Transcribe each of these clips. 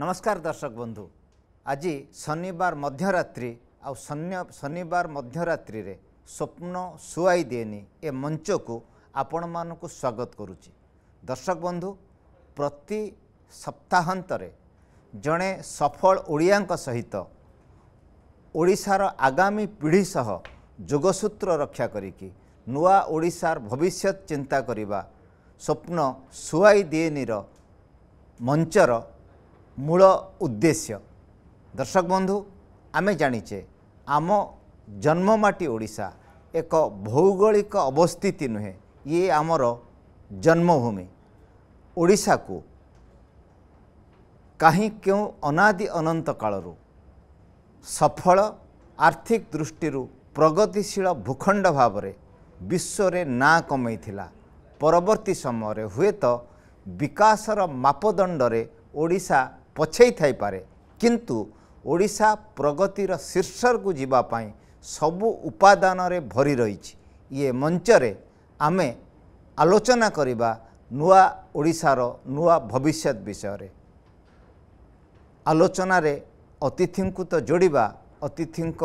ନମସ୍କାର ଦର୍ଶକ ବନ୍ଧୁ ଆଜି ଶନିବାର ମଧ୍ୟରାତ୍ରି ଆଉ ଶନିବାର ମଧ୍ୟରାତ୍ରିରେ ସ୍ୱପ୍ନ ଶୁଆଇ ଦିଏନି ଏ ମଞ୍ଚକୁ ଆପଣମାନଙ୍କୁ ସ୍ୱାଗତ କରୁଛି ଦର୍ଶକ ବନ୍ଧୁ ପ୍ରତି ସପ୍ତାହାନ୍ତରେ ଜଣେ ସଫଳ ଓଡ଼ିଆଙ୍କ ସହିତ ଓଡ଼ିଶାର ଆଗାମୀ ପିଢ଼ି ସହ ଯୋଗସୂତ୍ର ରକ୍ଷା କରିକି ନୂଆ ଓଡ଼ିଶାର ଭବିଷ୍ୟତ ଚିନ୍ତା କରିବା ସ୍ୱପ୍ନ ଶୁଆଇ ଦିଏନିର ମଞ୍ଚର ମୂଳ ଉଦ୍ଦେଶ୍ୟ ଦର୍ଶକ ବନ୍ଧୁ ଆମେ ଜାଣିଛେ ଆମ ଜନ୍ମମାଟି ଓଡ଼ିଶା ଏକ ଭୌଗୋଳିକ ଅବସ୍ଥିତି ନୁହେଁ ଇଏ ଆମର ଜନ୍ମଭୂମି ଓଡ଼ିଶାକୁ କାହିଁ କେଉଁ ଅନାଦି ଅନନ୍ତ କାଳରୁ ସଫଳ ଆର୍ଥିକ ଦୃଷ୍ଟିରୁ ପ୍ରଗତିଶୀଳ ଭୂଖଣ୍ଡ ଭାବରେ ବିଶ୍ୱରେ ନାଁ କମେଇଥିଲା ପରବର୍ତ୍ତୀ ସମୟରେ ହୁଏତ ବିକାଶର ମାପଦଣ୍ଡରେ ଓଡ଼ିଶା ପଛେଇ ଥାଇପାରେ କିନ୍ତୁ ଓଡ଼ିଶା ପ୍ରଗତିର ଶୀର୍ଷରକୁ ଯିବା ପାଇଁ ସବୁ ଉପାଦାନରେ ଭରି ରହିଛି ଇଏ ମଞ୍ଚରେ ଆମେ ଆଲୋଚନା କରିବା ନୂଆ ଓଡ଼ିଶାର ନୂଆ ଭବିଷ୍ୟତ ବିଷୟରେ ଆଲୋଚନାରେ ଅତିଥିଙ୍କୁ ତ ଯୋଡ଼ିବା ଅତିଥିଙ୍କ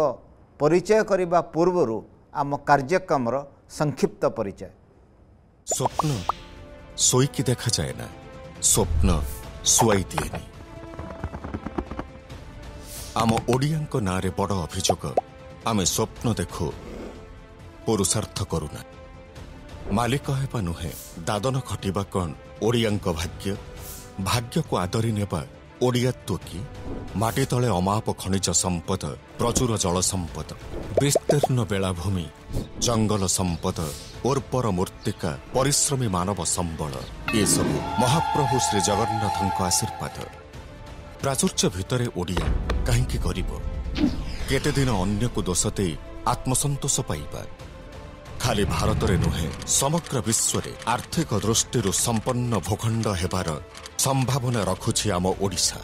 ପରିଚୟ କରିବା ପୂର୍ବରୁ ଆମ କାର୍ଯ୍ୟକ୍ରମର ସଂକ୍ଷିପ୍ତ ପରିଚୟ ସ୍ୱପ୍ନ ଶୋଇକି ଦେଖାଯାଏ ନା ସ୍ୱପ୍ନ ଶୁଆଇ ଦିଏନି ଆମ ଓଡ଼ିଆଙ୍କ ନାଁରେ ବଡ଼ ଅଭିଯୋଗ ଆମେ ସ୍ୱପ୍ନ ଦେଖୁ ପୁରୁଷାର୍ଥ କରୁନା ମାଲିକ ହେବା ନୁହେଁ ଦାଦନ ଖଟିବା କ'ଣ ଓଡ଼ିଆଙ୍କ ଭାଗ୍ୟ ଭାଗ୍ୟକୁ ଆଦରି ନେବା ଓଡ଼ିଆତ୍ୱ କି ମାଟି ତଳେ ଅମାପ ଖଣିଜ ସମ୍ପଦ ପ୍ରଚୁର ଜଳ ସମ୍ପଦ ବିସ୍ତୀର୍ଣ୍ଣ ବେଳାଭୂମି ଜଙ୍ଗଲ ସମ୍ପଦ ଉର୍ବର ମୂର୍ତ୍ତିକା ପରିଶ୍ରମୀ ମାନବ ସମ୍ବଳ ଏସବୁ ମହାପ୍ରଭୁ ଶ୍ରୀ ଜଗନ୍ନାଥଙ୍କ ଆଶୀର୍ବାଦ ପ୍ରାଚୁର୍ଯ୍ୟ ଭିତରେ ଓଡ଼ିଆ କାହିଁକି କରିବ କେତେଦିନ ଅନ୍ୟକୁ ଦୋଷ ଦେଇ ଆତ୍ମସନ୍ତୋଷ ପାଇବା ଖାଲି ଭାରତରେ ନୁହେଁ ସମଗ୍ର ବିଶ୍ୱରେ ଆର୍ଥିକ ଦୃଷ୍ଟିରୁ ସମ୍ପନ୍ନ ଭୂଖଣ୍ଡ ହେବାର ସମ୍ଭାବନା ରଖୁଛି ଆମ ଓଡ଼ିଶା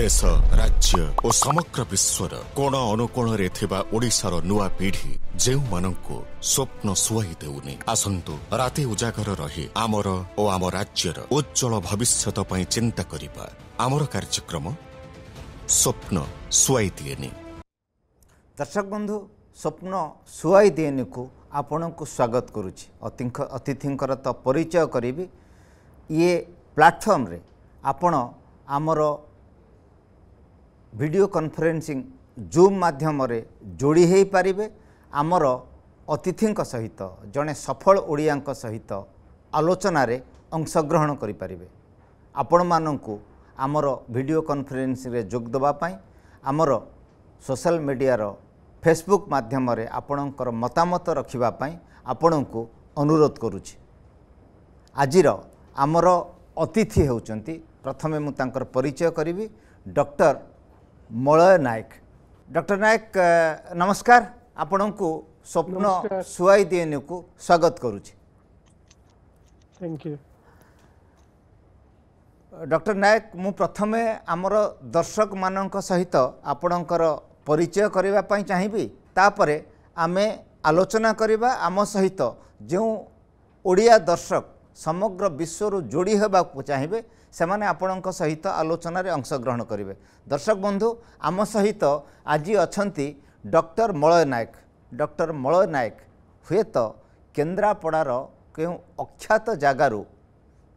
ଦେଶ ରାଜ୍ୟ ଓ ସମଗ୍ର ବିଶ୍ୱର କୋଣ ଅନୁକୋଣରେ ଥିବା ଓଡ଼ିଶାର ନୂଆ ପିଢ଼ି ଯେଉଁମାନଙ୍କୁ ସ୍ୱପ୍ନ ସୁଆଇ ଦେଉନି ଆସନ୍ତୁ ରାତି ଉଜାଗର ରହି ଆମର ଓ ଆମ ରାଜ୍ୟର ଉଜ୍ଜଳ ଭବିଷ୍ୟତ ପାଇଁ ଚିନ୍ତା କରିବା ଆମର କାର୍ଯ୍ୟକ୍ରମ ସ୍ୱପ୍ନ ଶୁଆଇ ଦିଏନି ଦର୍ଶକ ବନ୍ଧୁ ସ୍ୱପ୍ନ ଶୁଆଇ ଦିଏନିକୁ ଆପଣଙ୍କୁ ସ୍ୱାଗତ କରୁଛି ଅତିଥିଙ୍କର ତ ପରିଚୟ କରିବି ଇଏ ପ୍ଲାଟଫର୍ମରେ ଆପଣ ଆମର ଭିଡ଼ିଓ କନଫରେନ୍ସିଂ ଜୁମ୍ ମାଧ୍ୟମରେ ଯୋଡ଼ି ହୋଇପାରିବେ ଆମର ଅତିଥିଙ୍କ ସହିତ ଜଣେ ସଫଳ ଓଡ଼ିଆଙ୍କ ସହିତ ଆଲୋଚନାରେ ଅଂଶଗ୍ରହଣ କରିପାରିବେ ଆପଣମାନଙ୍କୁ ଆମର ଭିଡ଼ିଓ କନଫରେନ୍ସିଂରେ ଯୋଗ ଦେବା ପାଇଁ ଆମର ସୋସିଆଲ ମିଡ଼ିଆର ଫେସବୁକ୍ ମାଧ୍ୟମରେ ଆପଣଙ୍କର ମତାମତ ରଖିବା ପାଇଁ ଆପଣଙ୍କୁ ଅନୁରୋଧ କରୁଛି ଆଜିର ଆମର ଅତିଥି ହେଉଛନ୍ତି ପ୍ରଥମେ ମୁଁ ତାଙ୍କର ପରିଚୟ କରିବି ଡକ୍ଟର ମଳୟ ନାୟକ ଡକ୍ଟର ନାୟକ ନମସ୍କାର ଆପଣଙ୍କୁ ସ୍ୱପ୍ନ ସୁଆଇ ଦିଏନକୁ ସ୍ୱାଗତ କରୁଛି ଥ୍ୟାଙ୍କ ୟୁ ଡକ୍ଟର ନାୟକ ମୁଁ ପ୍ରଥମେ ଆମର ଦର୍ଶକମାନଙ୍କ ସହିତ ଆପଣଙ୍କର ପରିଚୟ କରିବା ପାଇଁ ଚାହିଁବି ତାପରେ ଆମେ ଆଲୋଚନା କରିବା ଆମ ସହିତ ଯେଉଁ ଓଡ଼ିଆ ଦର୍ଶକ ସମଗ୍ର ବିଶ୍ୱରୁ ଯୋଡ଼ି ହେବାକୁ ଚାହିଁବେ ସେମାନେ ଆପଣଙ୍କ ସହିତ ଆଲୋଚନାରେ ଅଂଶଗ୍ରହଣ କରିବେ ଦର୍ଶକ ବନ୍ଧୁ ଆମ ସହିତ ଆଜି ଅଛନ୍ତି ଡକ୍ଟର ମଳୟ ନାୟକ ଡକ୍ଟର ମଳୟ ନାୟକ ହୁଏତ କେନ୍ଦ୍ରାପଡ଼ାର କେଉଁ ଅଖ୍ୟାତ ଜାଗାରୁ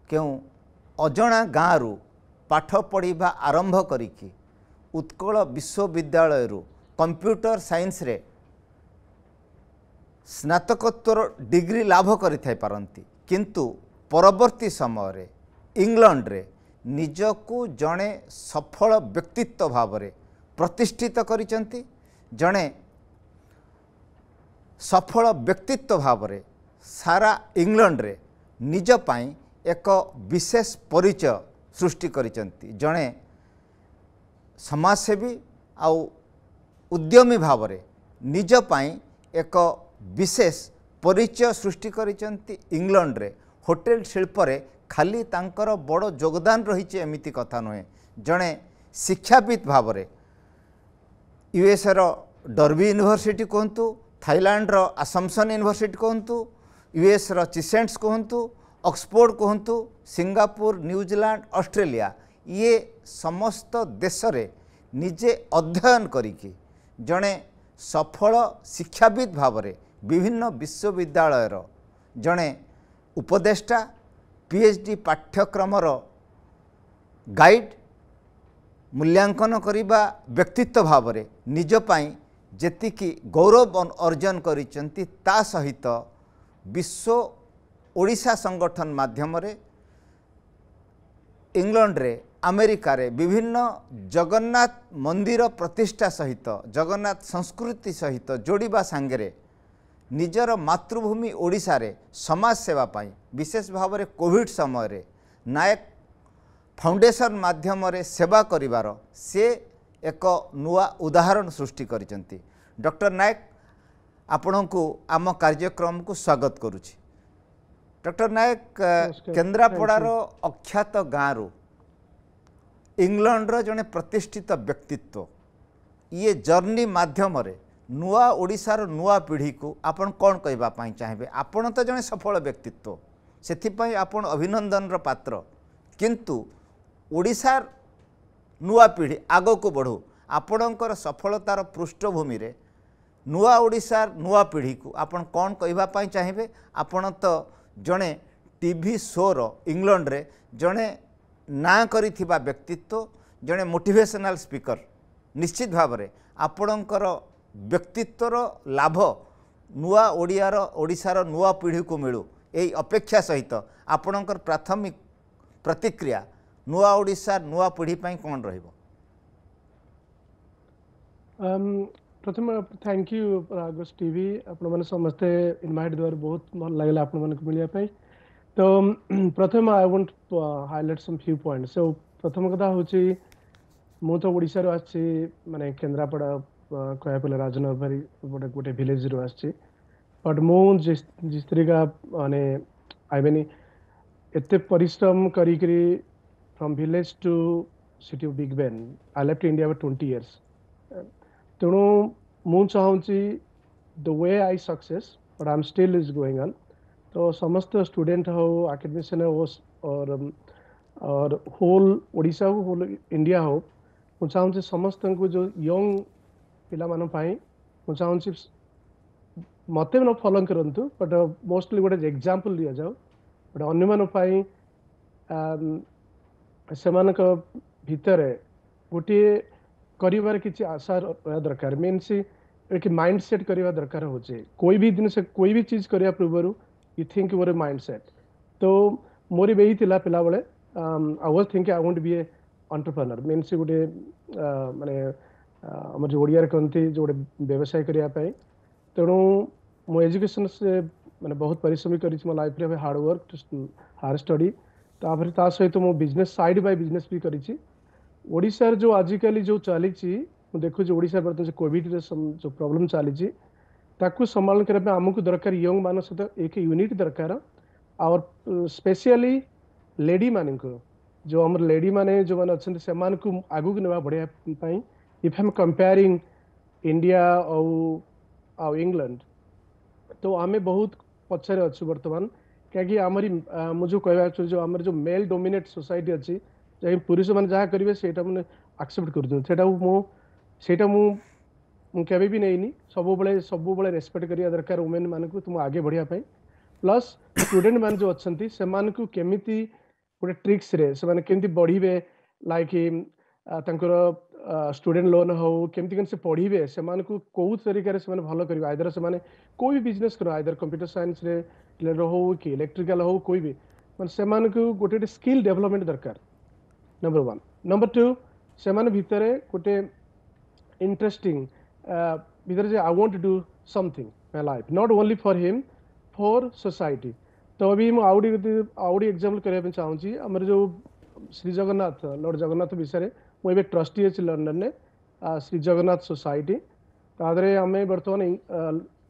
କେଉଁ ଅଜଣା ଗାଁରୁ ପାଠ ପଢ଼ିବା ଆରମ୍ଭ କରିକି ଉତ୍କଳ ବିଶ୍ୱବିଦ୍ୟାଳୟରୁ କମ୍ପ୍ୟୁଟର ସାଇନ୍ସରେ ସ୍ନାତକତ୍ୱର ଡିଗ୍ରୀ ଲାଭ କରିଥାଇପାରନ୍ତି କିନ୍ତୁ ପରବର୍ତ୍ତୀ ସମୟରେ ଇଂଲଣ୍ଡରେ ନିଜକୁ ଜଣେ ସଫଳ ବ୍ୟକ୍ତିତ୍ୱ ଭାବରେ ପ୍ରତିଷ୍ଠିତ କରିଛନ୍ତି ଜଣେ ସଫଳ ବ୍ୟକ୍ତିତ୍ୱ ଭାବରେ ସାରା ଇଂଲଣ୍ଡରେ ନିଜ ପାଇଁ ଏକ ବିଶେଷ ପରିଚୟ ସୃଷ୍ଟି କରିଛନ୍ତି ଜଣେ ସମାଜସେବୀ ଆଉ ଉଦ୍ୟମୀ ଭାବରେ ନିଜ ପାଇଁ ଏକ ବିଶେଷ ପରିଚୟ ସୃଷ୍ଟି କରିଛନ୍ତି ଇଂଲଣ୍ଡରେ ହୋଟେଲ ଶିଳ୍ପରେ ଖାଲି ତାଙ୍କର ବଡ଼ ଯୋଗଦାନ ରହିଛି ଏମିତି କଥା ନୁହେଁ ଜଣେ ଶିକ୍ଷାବିତ୍ ଭାବରେ ୟୁଏସ୍ର ଡର୍ବି ୟୁନିଭର୍ସିଟି କୁହନ୍ତୁ ଥାଇଲାଣ୍ଡର ଆସମସନ୍ ୟୁନିଭର୍ସିଟି କୁହନ୍ତୁ ୟୁଏସ୍ର ଚିସେଣ୍ଟସ୍ କୁହନ୍ତୁ ଅକ୍ସଫୋର୍ଡ଼ କୁହନ୍ତୁ ସିଙ୍ଗାପୁର ନ୍ୟୁଜିଲାଣ୍ଡ ଅଷ୍ଟ୍ରେଲିଆ ଇଏ ସମସ୍ତ ଦେଶରେ ନିଜେ ଅଧ୍ୟୟନ କରିକି ଜଣେ ସଫଳ ଶିକ୍ଷାବିତ୍ ଭାବରେ ବିଭିନ୍ନ ବିଶ୍ୱବିଦ୍ୟାଳୟର ଜଣେ ଉପଦେଷ୍ଟା ପି ଏଚ୍ ଡ଼ି ପାଠ୍ୟକ୍ରମର ଗାଇଡ଼ ମୂଲ୍ୟାଙ୍କନ କରିବା ବ୍ୟକ୍ତିତ୍ୱ ଭାବରେ ନିଜ ପାଇଁ ଯେତିକି ଗୌରବ ଅର୍ଜନ କରିଛନ୍ତି ତା ସହିତ ବିଶ୍ୱ ଓଡ଼ିଶା ସଂଗଠନ ମାଧ୍ୟମରେ ଇଂଲଣ୍ଡରେ ଆମେରିକାରେ ବିଭିନ୍ନ ଜଗନ୍ନାଥ ମନ୍ଦିର ପ୍ରତିଷ୍ଠା ସହିତ ଜଗନ୍ନାଥ ସଂସ୍କୃତି ସହିତ ଯୋଡ଼ିବା ସାଙ୍ଗରେ ନିଜର ମାତୃଭୂମି ଓଡ଼ିଶାରେ ସମାଜ ସେବା ପାଇଁ ବିଶେଷ ଭାବରେ କୋଭିଡ଼ ସମୟରେ ନାୟକ ଫାଉଣ୍ଡେସନ ମାଧ୍ୟମରେ ସେବା କରିବାର ସେ ଏକ ନୂଆ ଉଦାହରଣ ସୃଷ୍ଟି କରିଛନ୍ତି ଡକ୍ଟର ନାୟକ ଆପଣଙ୍କୁ ଆମ କାର୍ଯ୍ୟକ୍ରମକୁ ସ୍ୱାଗତ କରୁଛି ଡକ୍ଟର ନାୟକ କେନ୍ଦ୍ରାପଡ଼ାର ଅଖ୍ୟାତ ଗାଁରୁ ଇଂଲଣ୍ଡର ଜଣେ ପ୍ରତିଷ୍ଠିତ ବ୍ୟକ୍ତିତ୍ୱ ଇଏ ଜର୍ନି ମାଧ୍ୟମରେ ନୂଆ ଓଡ଼ିଶାର ନୂଆ ପିଢ଼ିକୁ ଆପଣ କ'ଣ କହିବା ପାଇଁ ଚାହିଁବେ ଆପଣ ତ ଜଣେ ସଫଳ ବ୍ୟକ୍ତିତ୍ୱ ସେଥିପାଇଁ ଆପଣ ଅଭିନନ୍ଦନର ପାତ୍ର କିନ୍ତୁ ଓଡ଼ିଶାର ନୂଆ ପିଢ଼ି ଆଗକୁ ବଢ଼ୁ ଆପଣଙ୍କର ସଫଳତାର ପୃଷ୍ଠଭୂମିରେ ନୂଆ ଓଡ଼ିଶାର ନୂଆ ପିଢ଼ିକୁ ଆପଣ କ'ଣ କହିବା ପାଇଁ ଚାହିଁବେ ଆପଣ ତ ଜଣେ ଟି ଭି ଶୋର ଇଂଲଣ୍ଡରେ ଜଣେ ନାଁ କରିଥିବା ବ୍ୟକ୍ତିତ୍ୱ ଜଣେ ମୋଟିଭେସନାଲ୍ ସ୍ପିକର ନିଶ୍ଚିତ ଭାବରେ ଆପଣଙ୍କର ବ୍ୟକ୍ତିତ୍ୱର ଲାଭ ନୂଆ ଓଡ଼ିଆର ଓଡ଼ିଶାର ନୂଆ ପିଢ଼ିକୁ ମିଳୁ ଏହି ଅପେକ୍ଷା ସହିତ ଆପଣଙ୍କର ପ୍ରାଥମିକ ପ୍ରତିକ୍ରିୟା ନୂଆ ଓଡ଼ିଶା ନୂଆ ପିଢ଼ି ପାଇଁ କ'ଣ ରହିବ प्रथम थैंक यू प्रागस टीवी आपण माने समस्त इनवाइट द्वार बहुत भल लगे आपण माने तो प्रथम I want highlight some few point so प्रथम कथा हूँ मुझे तो ओडिसा uh, रो आछी माने केंद्रापडा गोटे भिलेज रो आट मु जिस जिस तरीका माने आई मीन एत पिश्रम कर from village to city big बेन I left India for 20 years तेणु मुझे the way I succeed but am still is is अन् तो समस्त ସମସ୍ତ ଷ୍ଟୁଡେଣ୍ଟ ହଉ ଆକାଡେମିସିଆନ୍ और और होल ओडा हो होल इंडिया हो मु समस्त को जो यंग पाई मु चाहूँ मत न फलो करूँ बट मोस्टली गोटे एग्जाम्पल दि जाऊ बट अन्य um, से भितर गोटे କରିବାର କିଛି ଆଶା ରହିବା ଦରକାର ମିନ୍ସ ଏଠି ମାଇଣ୍ଡ ସେଟ୍ କରିବା ଦରକାର ହେଉଛି કોઈ ବି ଜିନିଷ કોઈ ବି ચીଜ କରିବା ପୂର୍ବରୁ you think your mindset ତ ମୋର ବି ଏଇ ଥିଲା ପିଲାବେଳେ ଆଉ was think I want be a entrepreneur means ଗୋଟେ ମାନେ ଆମର ଯେଉଁ ଓଡ଼ିଆରେ କହନ୍ତି ଯେଉଁ ଗୋଟେ ବ୍ୟବସାୟ କରିବା ପାଇଁ ତେଣୁ ମୁଁ ଏଜୁକେସନ୍ ମାନେ ବହୁତ ପରିଶ୍ରମ କରିଛି ମୋ ଲାଇଫ୍ରେ ହାର୍ଡ଼ ୱାର୍କ ହାର୍ଡ଼ ଷ୍ଟଡ଼ି ତାପରେ ତା ସହିତ ମୁଁ ବିଜନେସ୍ ସାଇଡ଼୍ ବାଇ ବିଜନେସ୍ ବି କରିଛି ओडार जो आजिकल जो चली देखुचे ओडार बर्तन से कॉविड जो तो प्रोब्लम चली संभाल करने आमको दरकार यंग मान सहित एक यूनिट दरकार आवर स्पेशली लेडी मान को जो आम लेडी मैंने जो मैंने अच्छा से मानक ना बढ़ापी इफ आम कंपेरींग इंडिया आउ इंग्लैंड तो आम बहुत पचर अच्छे बर्तमान क्या आमरी मुझे कह जो आम जो मेल डोमिनेट सोसाइटी अच्छी जा पुरुष मैंने जहाँ करेंगे से आक्सेप्ट कर मुझे सब सब रेस्पेक्ट करवा दरकार वोमेन मानक तुम आगे बढ़ियापाई प्लस स्टूडेंट मैंने जो अच्छा से मूँ कमी गोटे ट्रिक्स से बढ़े लाइक स्टूडेंट लोन हो केमती कम पढ़े से कौ तरीके से भल कर आईदर से माने कोई भी बिजनेस कर आईदर कंप्यूटर सैंस रे हो कि इलेक्ट्रिकल हो कोई भी मैं से गोटे गोटे स्किल डेभलपमेंट दरकार नंबर वन नंबर टू ସେମାନେ ଭିତରେ ଗୋଟେ ଇଣ୍ଟରେଷ୍ଟିଂ ଭିତରେ ଯେ I want to do something my life not only for him for society ତ ବି ମୁଁ ଆଉ ଗୋଟେ ଆଉ ଗୋଟେ ଏକ୍ଜାମ୍ପଲ୍ କରିବା ପାଇଁ ଚାହୁଁଛି ଆମର ଯେଉଁ ଶ୍ରୀ ଜଗନ୍ନାଥ ଲର୍ଡ଼ ଜଗନ୍ନାଥ ବିଷୟରେ ମୁଁ ଏବେ ଟ୍ରଷ୍ଟି ଅଛି ଲଣ୍ଡନରେ ଶ୍ରୀ ଜଗନ୍ନାଥ ସୋସାଇଟି ତା ଦେହରେ ଆମେ ବର୍ତ୍ତମାନ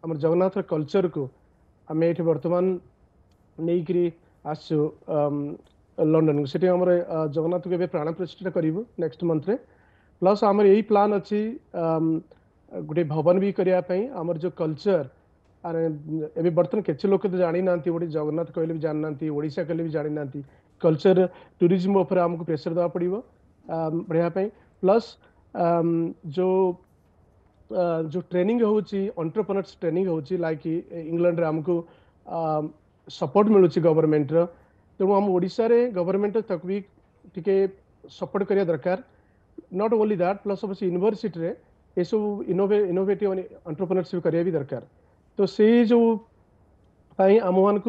ଆମର ଜଗନ୍ନାଥର କଲଚରକୁ ଆମେ ଏଠି ବର୍ତ୍ତମାନ ନେଇକରି ଆସିଛୁ लंडन को जगन्नाथ को प्राण प्रतिष्ठा करूँ नेक्स्ट मंथ रे प्लस आम यही प्लान अच्छी गोटे भवन भी करवाई आम जो कलचर ए बर्तमान के लोक ना गोटे जगन्नाथ कहले भी जानना ओडा कहले भी जानी ना कलचर टूरीजम उपर आमको प्रेसर देवा पड़ बढ़ापी प्लस जो जो ट्रेनिंग हूँ अंटरप्रनर्स ट्रेनिंग होंगे लाइक इंग्लैंड आमको सपोर्ट मिलूँ गवर्नमेंट र तेणु आम ओडा गवर्नमेंट तक भी टी सपोर्ट कर दरकार not only that plus of university ये सब इनोवे इनोवेट अंटरप्रनरसीप कर दरकार तो से जो आम मानक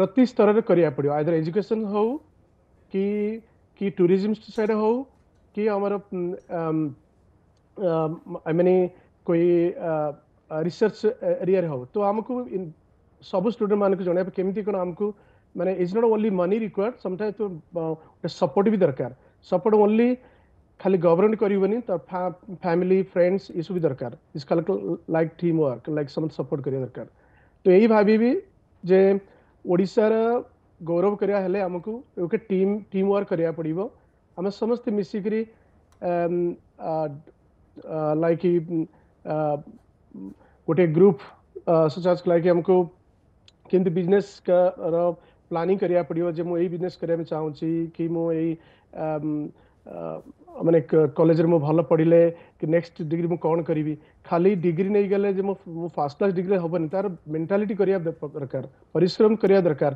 प्रति स्तर कराया पड़ो आदर एजुकेशन हो कि कि टूरिज्म साइड हो कि आमर आई मीन कोई रिसर्च एरिया हो तो आमको सब स्टूडेंट मानक जन कमी कौन आमको मैंने is not only money required sometime support भी दरकार सपोर्ट ओनली खाली गवर्नमेंट कर तो फैमिली फ्रेंड्स ये सब भी दरकार इज खाल लाइक टीम वर्क लाइक समस्त सपोर्ट करने दरकार तो यही भावि जे ओडार गौरव कराया टीम टीम वर्क करा पड़ो आम समस्ते मिसिक लाइक गोटे ग्रुप लाइक आमको कमी बिजनेस का પ્લાનિંગ કર્યા પડ્યો જે હું એଇ ବିଜନେସ୍ କରିବା ପାଇଁ ଚାହୁଁଛି କି ମୁଁ ଏଇ ମାନେ କଲେଜରେ ମୁଁ ଭଲ ପଢ଼ିଲେ କି ନେକ୍ସଟ ଡିଗ୍ରୀ ମୁଁ କ'ଣ କରିବି ଖାଲି ଡିଗ୍ରୀ ନେଇଗଲେ ଯେ ମୁଁ ଫାଷ୍ଟ କ୍ଲାସ୍ ଡିଗ୍ରୀ ହେବନି ତାର ମେଣ୍ଟାଲିଟି କରିବା ଦରକାର ପରିଶ୍ରମ କରିବା ଦରକାର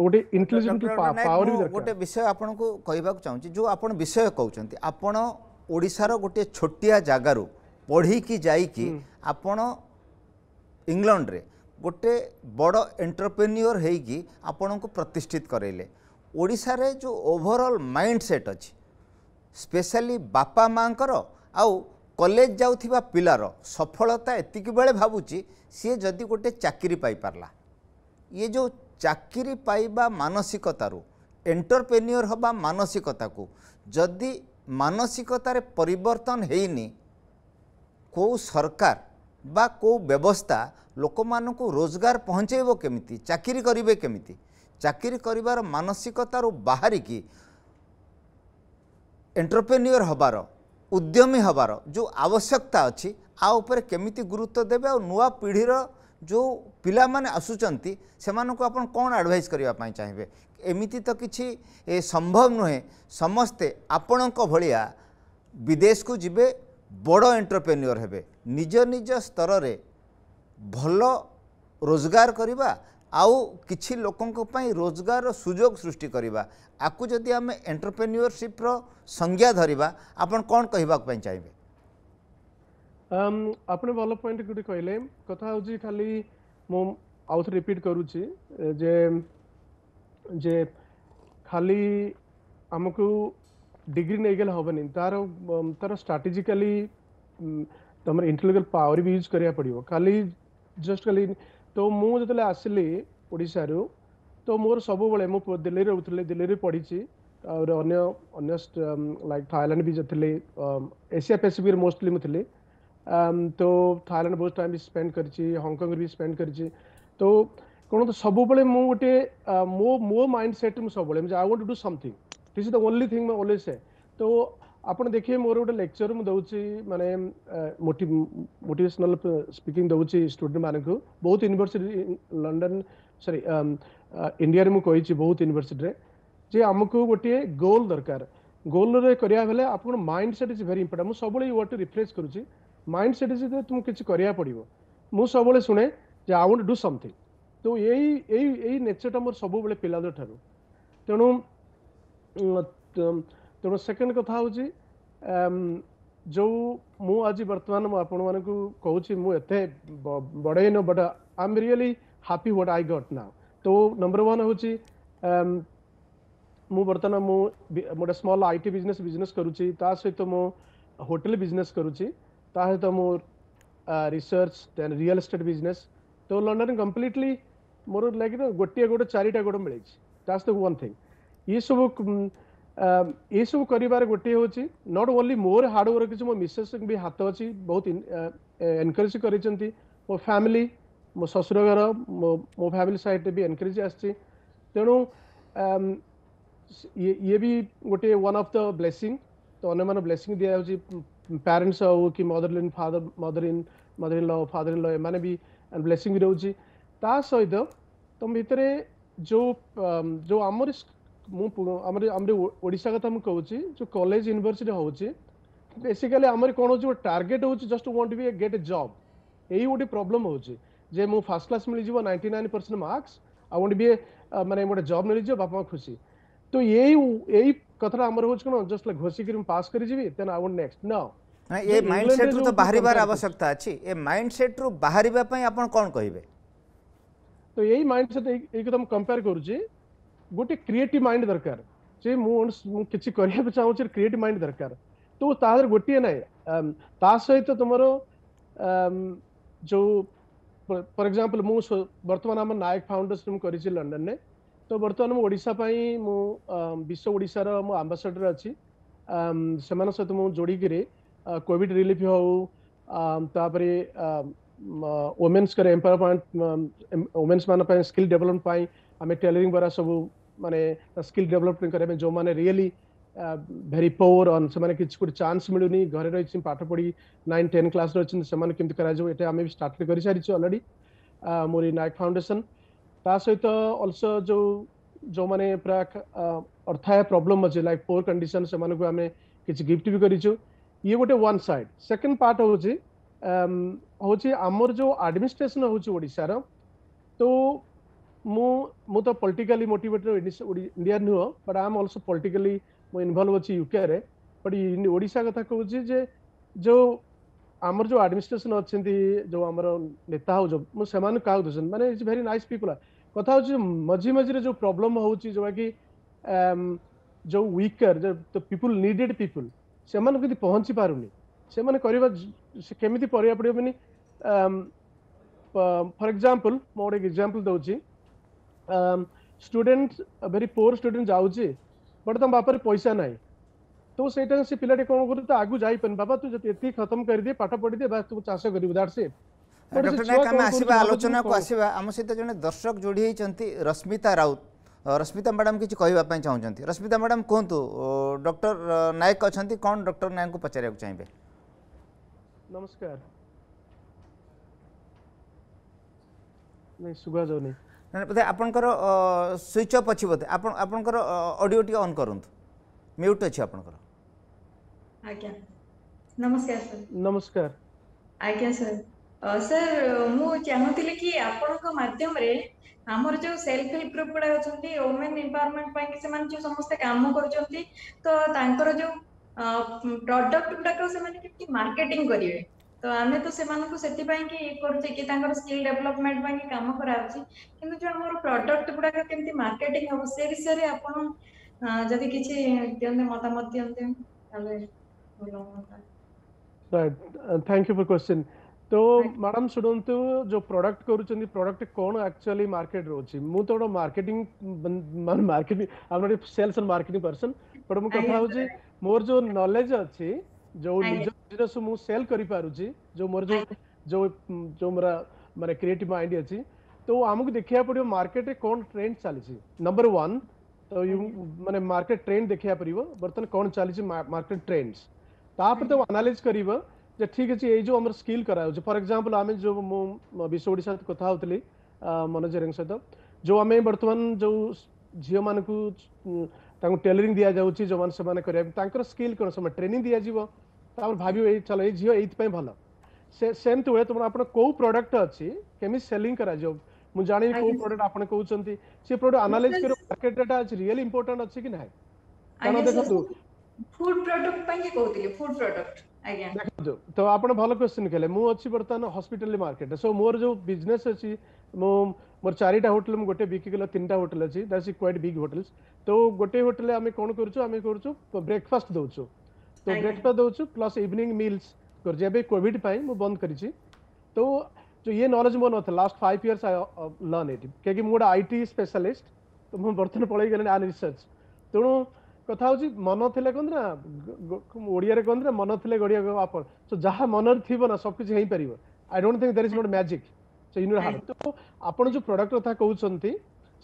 ଗୋଟେ ଇଣ୍ଟେଲିଜେଣ୍ଟ ପାୱାର ବି ଦରକାର ଗୋଟେ ବିଷୟ ଆପଣଙ୍କୁ କହିବାକୁ ଚାହୁଁଛି ଯେଉଁ ଆପଣ ବିଷୟ କହୁଛନ୍ତି ଆପଣ ଓଡ଼ିଶାର ଗୋଟିଏ ଛୋଟିଆ ଜାଗାରୁ ପଢ଼ିକି ଯାଇକି ଆପଣ ଇଂଲଣ୍ଡରେ ଗୋଟେ ବଡ଼ ଏଣ୍ଟରପ୍ରେନିଓର ହେଇକି ଆପଣଙ୍କୁ ପ୍ରତିଷ୍ଠିତ କରେଇଲେ ଓଡ଼ିଶାରେ ଯେଉଁ ଓଭରଅଲ୍ ମାଇଣ୍ଡ ସେଟ୍ ଅଛି ସ୍ପେଶାଲି ବାପା ମାଆଙ୍କର ଆଉ କଲେଜ ଯାଉଥିବା ପିଲାର ସଫଳତା ଏତିକି ବେଳେ ଭାବୁଛି ସିଏ ଯଦି ଗୋଟେ ଚାକିରି ପାଇପାରିଲା ଇଏ ଯେଉଁ ଚାକିରି ପାଇବା ମାନସିକତାରୁ ଏଣ୍ଟରପ୍ରେନିଓର ହେବା ମାନସିକତାକୁ ଯଦି ମାନସିକତାରେ ପରିବର୍ତ୍ତନ ହେଇନି କେଉଁ ସରକାର ବା କେଉଁ ବ୍ୟବସ୍ଥା ଲୋକମାନଙ୍କୁ ରୋଜଗାର ପହଞ୍ଚାଇବ କେମିତି ଚାକିରି କରିବେ କେମିତି ଚାକିରି କରିବାର ମାନସିକତାରୁ ବାହାରିକି ଏଣ୍ଟରପ୍ରେନିୟର ହେବାର ଉଦ୍ୟମୀ ହେବାର ଯେଉଁ ଆବଶ୍ୟକତା ଅଛି ଆ ଉପରେ କେମିତି ଗୁରୁତ୍ୱ ଦେବେ ଆଉ ନୂଆ ପିଢ଼ିର ଯେଉଁ ପିଲାମାନେ ଆସୁଛନ୍ତି ସେମାନଙ୍କୁ ଆପଣ କ'ଣ ଆଡ଼ଭାଇସ୍ କରିବା ପାଇଁ ଚାହିଁବେ ଏମିତି ତ କିଛି ସମ୍ଭବ ନୁହେଁ ସମସ୍ତେ ଆପଣଙ୍କ ଭଳିଆ ବିଦେଶକୁ ଯିବେ ବଡ଼ ଏଣ୍ଟରପ୍ରେନିୟର ହେବେ ନିଜ ନିଜ ସ୍ତରରେ ଭଲ ରୋଜଗାର କରିବା ଆଉ କିଛି ଲୋକଙ୍କ ପାଇଁ ରୋଜଗାରର ସୁଯୋଗ ସୃଷ୍ଟି କରିବା ଆକୁ ଯଦି ଆମେ ଏଣ୍ଟରପ୍ରେନ୍ୟୁରସିପ୍ର ସଂଜ୍ଞା ଧରିବା ଆପଣ କ'ଣ କହିବାକୁ ପାଇଁ ଚାହିଁବେ ଆପଣ ଭଲ ପଏଣ୍ଟ ଗୋଟେ କହିଲେ କଥା ହେଉଛି ଖାଲି ମୁଁ ଆଉଥରେ ରିପିଟ୍ କରୁଛି ଯେ ଯେ ଖାଲି ଆମକୁ ଡିଗ୍ରୀ ନେଇଗଲେ ହେବନି ତାର ତାର ଷ୍ଟ୍ରାଟେଜିକାଲି ତମର ଇଣ୍ଟେଲେକ୍ଚୁଆଲ୍ ପାୱାର ବି ୟୁଜ୍ କରିବାକୁ ପଡ଼ିବ ଖାଲି जस्ट कल तो मुझे जो आसली ओडार तो मोर सब दिल्ली रोथ दिल्ली में पढ़ी अन्य लाइक थाइलैंड भी जी एसिया पैसिफिक मोस्टली मुझे थी तो थाइलैंड बहुत टाइम भी स्पेड कर हंगकंग भी स्पेड कर तो कौन तो सब गोटे मो मो माइंड सेट सब I want to do something this is the only thing मैं ओल्ले से तो ଆପଣ ଦେଖିବେ ମୋର ଗୋଟେ ଲେକ୍ଚର ମୁଁ ଦେଉଛି ମାନେ ମୋଟିଭେସନାଲ ସ୍ପିକିଂ ଦେଉଛି ଷ୍ଟୁଡେଣ୍ଟମାନଙ୍କୁ ବହୁତ ୟୁନିଭର୍ସିଟି ଲଣ୍ଡନ ସରି ଇଣ୍ଡିଆରେ ମୁଁ କହିଛି ବହୁତ ୟୁନିଭର୍ସିଟିରେ ଯେ ଆମକୁ ଗୋଟିଏ ଗୋଲ୍ ଦରକାର ଗୋଲ୍ରେ କରିବା ବେଲେ ଆପଣଙ୍କ mindset is very important ମୁଁ ସବୁବେଳେ ୱାର୍ଡ଼ଟି ରିଫ୍ରେସ୍ କରୁଛି ମାଇଣ୍ଡ ସେଟ୍ ଇଜ୍ ତୁମକୁ କିଛି କରିବାକୁ ପଡ଼ିବ ମୁଁ ସବୁବେଳେ ଶୁଣେ ଯେ ଆଇ ୱାଣ୍ଟ ଡୁ ସମଥିଙ୍ଗ ତ ଏଇ ଏଇ ଏଇ ନେଚରଟା ମୋର ସବୁବେଳେ ପିଲାଦିନଠାରୁ ତେଣୁ तेणु सेकेंड कथा हूँ जो मुझे बर्तमान आपण मानक कह ए बढ़े न but I am really happy what I got now तो नंबर वन हूँ मुतान मुझे small I T business business करुच्ची सहित मो होटल बिजनेस करुच्ची सहित मो research then real estate business तो लंडन कम्प्लीटली मोर लगे गोटे गोटे चारिटा गोटे मिले सहित वन थिंग ये सब ଏସବୁ କରିବାରେ ଗୋଟିଏ ହେଉଛି ନଟ୍ ଓନ୍ଲି ମୋର ହାର୍ଡ଼ୱାର୍କ କିଛି ମୋ ମିସେସ୍ ବି ହାତ ଅଛି ବହୁତ ଏନକରେଜ କରିଛନ୍ତି ମୋ ଫ୍ୟାମିଲି ମୋ ଶ୍ୱଶୁର ଘର ମୋ ମୋ ଫ୍ୟାମିଲି ସାଇଡ଼୍ରେ ବି ଏନକରେଜ ଆସିଛି ତେଣୁ ଇଏ ଇଏ ବି ଗୋଟିଏ ୱାନ୍ ଅଫ୍ ଦ ବ୍ଲେସିଂ ତ ଅନ୍ୟମାନେ ବ୍ଲେସିଂ ଦିଆହେଉଛି ପ୍ୟାରେଣ୍ଟସ୍ ହଉ କି mother in father mother in mother in law father in law ଏମାନେ ବି ବ୍ଲେସିଂ ରହୁଛି ତା ସହିତ ତମ ଭିତରେ ଯେଉଁ ଯେଉଁ ଆମରି ମୁଁ ଆମର ଆମର ଓଡ଼ିଶା କଥା ମୁଁ କହୁଛି ଯେଉଁ କଲେଜ ୟୁନିଭର୍ସିଟି ହେଉଛି ବେସିକାଲି ଆମର କ'ଣ ହେଉଛି ଗୋଟେ ଟାର୍ଗେଟ୍ ହେଉଛି just want be get a job ଏଇ ଗୋଟେ ପ୍ରୋବ୍ଲେମ୍ ହେଉଛି ଯେ ମୁଁ ଫାର୍ଷ୍ଟ କ୍ଲାସ୍ ମିଳିଯିବ ନାଇଣ୍ଟି ନାଇନ୍ ପରସେଣ୍ଟ ମାର୍କସ୍ ଆଉ ୱାଣ୍ଟ ବି ମାନେ ଗୋଟେ ଜବ୍ ମିଳିଯିବ ବାପା ମା' ଖୁସି ତ ଏଇ ଏଇ କଥାଟା ଆମର ହେଉଛି କ'ଣ ଜଷ୍ଟ ଲାଇକ୍ ଘୋଷିକିରି ମୁଁ ପାସ୍ କରିଯିବି ଦେନ୍ ଆଉ want next now a mind ସେଟ୍ରୁ ତ ବାହାରିବାର ଆବଶ୍ୟକତା ଅଛି ଏ ମାଇଣ୍ଡ ସେଟ୍ରୁ ବାହାରିବା ପାଇଁ ଆପଣ କ'ଣ କହିବେ ତ ଏଇ ମାଇଣ୍ଡ ସେଟ୍ ଏଇ କଥା ମୁଁ କମ୍ପେୟାର କରୁଛି गोटे क्रिएटिव माइंड दरकार से मुझे करवाक चाहे क्रिएट माइंड दरकार तो तादर गोटे ना तहत तुम जो फर एक्जाम्पल मु बर्तमान आम नायक फाउंडेसन कर लंडन में तो बर्तमान मुझापी मु विश्व ओडार मो आम्बासडर अच्छी से सहित मुझे जोड़कर कॉविड रिलीफ हूँ वोमेन्स एम्पावरमेंट वोमेन्स मानप स्किल डेवलपमेंट आम टेलरिंग द्वारा सब मैंने स्किल डेभलपमेंट कर जो मैंने रियली भेरी पोअर अन् से किसी गोटे चान्स मिलूनी घर रही पाठ पढ़ी नाइन टेन क्लास रही केमी स्टार्ट कर सारी अलरेडी uh, मोरी नायक फाउंडेसन ता सहित अल्सो जो जो मैंने पूरा uh, अर्थाय प्रोब्लम अच्छे लाइक पोअर कंडीशन से आम किसी गिफ्ट भी करूँ ये गोटे वन सैड सेकेंड पार्ट हूँ हूँ आमर जो आडमिनिस्ट्रेसन हूँ ओडार तो ମୁଁ ମୁଁ ତ ପଲିଟିକାଲି ମୋଟିଭେଟେଡ୍ ଇଣ୍ଡିଆନ୍ ନୁହଁ ବଟ୍ ଆମ୍ ଅଲସୋ ପଲିଟିକାଲି ମୁଁ ଇନଭଲ୍ଭ ଅଛି ୟୁକେରେ ବଟ୍ ଓଡ଼ିଶା କଥା କହୁଛି ଯେ ଯେଉଁ ଆମର ଯେଉଁ ଆଡମିନିଷ୍ଟ୍ରେସନ୍ ଅଛନ୍ତି ଯେଉଁ ଆମର ନେତା ହେଉଛ ମୁଁ ସେମାନଙ୍କୁ କାହାକୁ ଦେଉଛନ୍ତି ମାନେ ଇଟ୍ସ ଭେରି ନାଇସ୍ ପିପୁଲ୍ କଥା ହେଉଛି ମଝି ମଝିରେ ଯେଉଁ ପ୍ରୋବ୍ଲେମ୍ ହେଉଛି ଯେଉଁଟାକି ଯେଉଁ ୱିକର୍ ଯେଉଁ ପିପୁଲ୍ ନିଡେଡ୍ ପିପୁଲ୍ ସେମାନଙ୍କୁ କେମିତି ପହଞ୍ଚି ପାରୁନି ସେମାନେ କରିବା କେମିତି କରିବା ପଡ଼ିବ ମାନେ ଫର୍ ଏକ୍ଜାମ୍ପଲ୍ ମୁଁ ଗୋଟେ ଏକ୍ଜାମ୍ପଲ୍ ଦେଉଛି स्टूडेंट भेरी पोअर स्टूडेंट जाऊँ बट तुम बापर पैसा ना तो सहीटा से कौन कर आगे जापन बाबा तू ये खत्म कर दिए पाठ पढ़ी दे बात चाष कर आलोचना को आसम सहित जो दर्शक जोड़ी होती रश्मिता राउत रश्मिता मैडम किसी कहना चाहते रश्मिता मैडम कहतु डक्टर नायक अच्छा कौन डक्टर नायक को पचार चाहिए नमस्कार नहीं सुबह जो नहीं ବୋଧେ ଆପଣଙ୍କର ସୁଇଚ୍ ଅଫ୍ ଅଛି ବୋଧେ ଆପଣ ଆପଣଙ୍କର ଅଡ଼ିଓ ଟିକେ ଅନ୍ କରନ୍ତୁ ମ୍ୟୁଟ୍ ଅଛି ଆପଣଙ୍କର ଆଜ୍ଞା ନମସ୍କାର ସାର୍ ନମସ୍କାର ଆଜ୍ଞା ସାର୍ ସାର୍ ମୁଁ ଚାହୁଁଥିଲି କି ଆପଣଙ୍କ ମାଧ୍ୟମରେ ଆମର ଯୋଉ ସେଲ୍ଫ ହେଲ୍ପ ଗ୍ରୁପ ଗୁଡା ଅଛନ୍ତି ଓମେନ୍ ଏନଭାରମେଣ୍ଟ ପାଇଁ ସେମାନେ ଯୋଉ ସମସ୍ତେ କାମ କରୁଛନ୍ତି ତ ତାଙ୍କର ଯୋଉ ପ୍ରଡକ୍ଟ ଗୁଡାକ ସେମାନେ କେମିତି ମାର୍କେଟିଂ କରିବେ तो आम तो से स्किल डेभलपमेंट कम कराचे कि प्रडक्ट गुड़ाक कमी मार्केटिंग हम से विषय जदि किसी दिखते मतामत दिखते थैंक यू फॉर क्वेश्चन तो मैडम शुणु जो प्रोडक्ट करूँ प्रोडक्ट कौन एक्चुअली मार्केट रोचे मुझे गोटे marketing marketing sales and marketing person but मुझे कथा मोर जो नॉलेज अच्छी जो निज जिनस मु सेल करि पारुची जो मोर जो जो जो मोर माने क्रिएटिव माइंड अछि तो हमहु देखिया पड़ियो मार्केट रे कोन ट्रेंड चालिछि नंबर 1 तो यू माने मार्केट ट्रेंड देखिया परिबो बर्तन कोन चालिछि मार्केट ट्रेंड्स तापर तो एनालाइज करिबो जे ठीक अछि ए जो हमर स्किल करायो जे फॉर एग्जांपल आमे जो मु विश्व ओडिसा कथा होतली मनोज रेंग सहित जो आमे बर्तमान जो झियो मानकू तांको टेलरिंग दिया जाउछि जो मान समान करिया तांकर स्किल कोन समान ट्रेनिंग दिया जीवो भावे चल झील ये भल सेम तो प्रडक्ट अच्छी केमी सेलिंग जानी कौ प्रडक्ट आप प्रडक्ट आनालीज कर मार्केट डेटा अच्छी रियल इंपोर्टां अच्छी कि ना कहना देखो फूड प्रोडक्ट पई के कहतिले फूड प्रोडक्ट देखो तो आपन भलो क्वेश्चन केले मु अछि बर्तन हॉस्पिटलली मार्केट सो मोर जो बिजनेस अछि मु मोर चारिटा होटल मु गोटे बिकी गेलो तीनटा होटल अछि that is quite big hotels तो गोटे होटल हमें कोन करछु हमें करछु ब्रेकफास्ट दउछु तो ବ୍ରେକଫାଷ୍ଟ दौ प्लस इवनिंग मिल्स कर ଏବେ କୋଭିଡ୍ ପାଇଁ ମୁଁ ବନ୍ଦ କରିଛି ये नॉलेज मोर ना last five years I learn it क्योंकि मुझे गोटे आई टी स्पेशलिस्ट तो मुझे बर्तन पलि गले आन रिसर्च तेणु कथ हूँ मन थे कहते ना ओडिया कहते ना मन थे गड़िया आप सो जहाँ मन थी ना सब किसी पार आई डोट think there is not magic so तो आप जो प्रडक्ट क्या कौन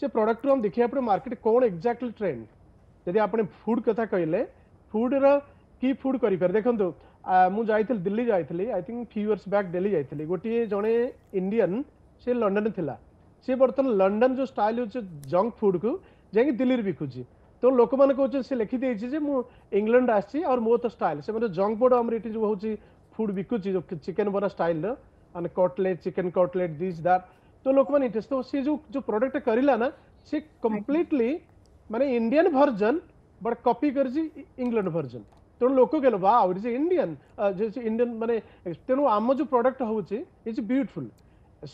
से प्रडक्ट हम देखा पड़े मार्केट कौन एक्जाक्टली ट्रेंड यदि आप फुड कथा कहले फुड्र कि फुड कर देखो मुझे दिल्ली जा think few years back Delhi जा गोटे जड़े इंडियान से लंडन थी सी बर्तन लंडन जो स्टाइल हो जंक फुड को जैक दिल्ली में बिकुच तो लोक मैंने कौन से लिखिदेजी जो इंग्लैंड आर मो तो स्टाइल से मैं जंक बोर्ड आम ये जो हूँ फुड बिकुच चिकेन बरा स्टाइल मैंने cutlet chicken cutlet this that तो लोक मैंने इंटरेस्ट तो सी जो जो प्रडक्ट करा ना सी कम्प्लीटली मानने इंडियान भर्जन बट कपी कर इंग्लैंड भर्जन ତେଣୁ ଲୋକ କହିଲେ ବା ଆଉଟ୍ ଇଜ୍ ଇଣ୍ଡିଆନ୍ ଇଣ୍ଡିଆନ୍ ମାନେ ତେଣୁ ଆମ ଯେଉଁ ପ୍ରଡକ୍ଟ ହେଉଛି ଇଜ୍ ବିୟୁଟିଫୁଲ୍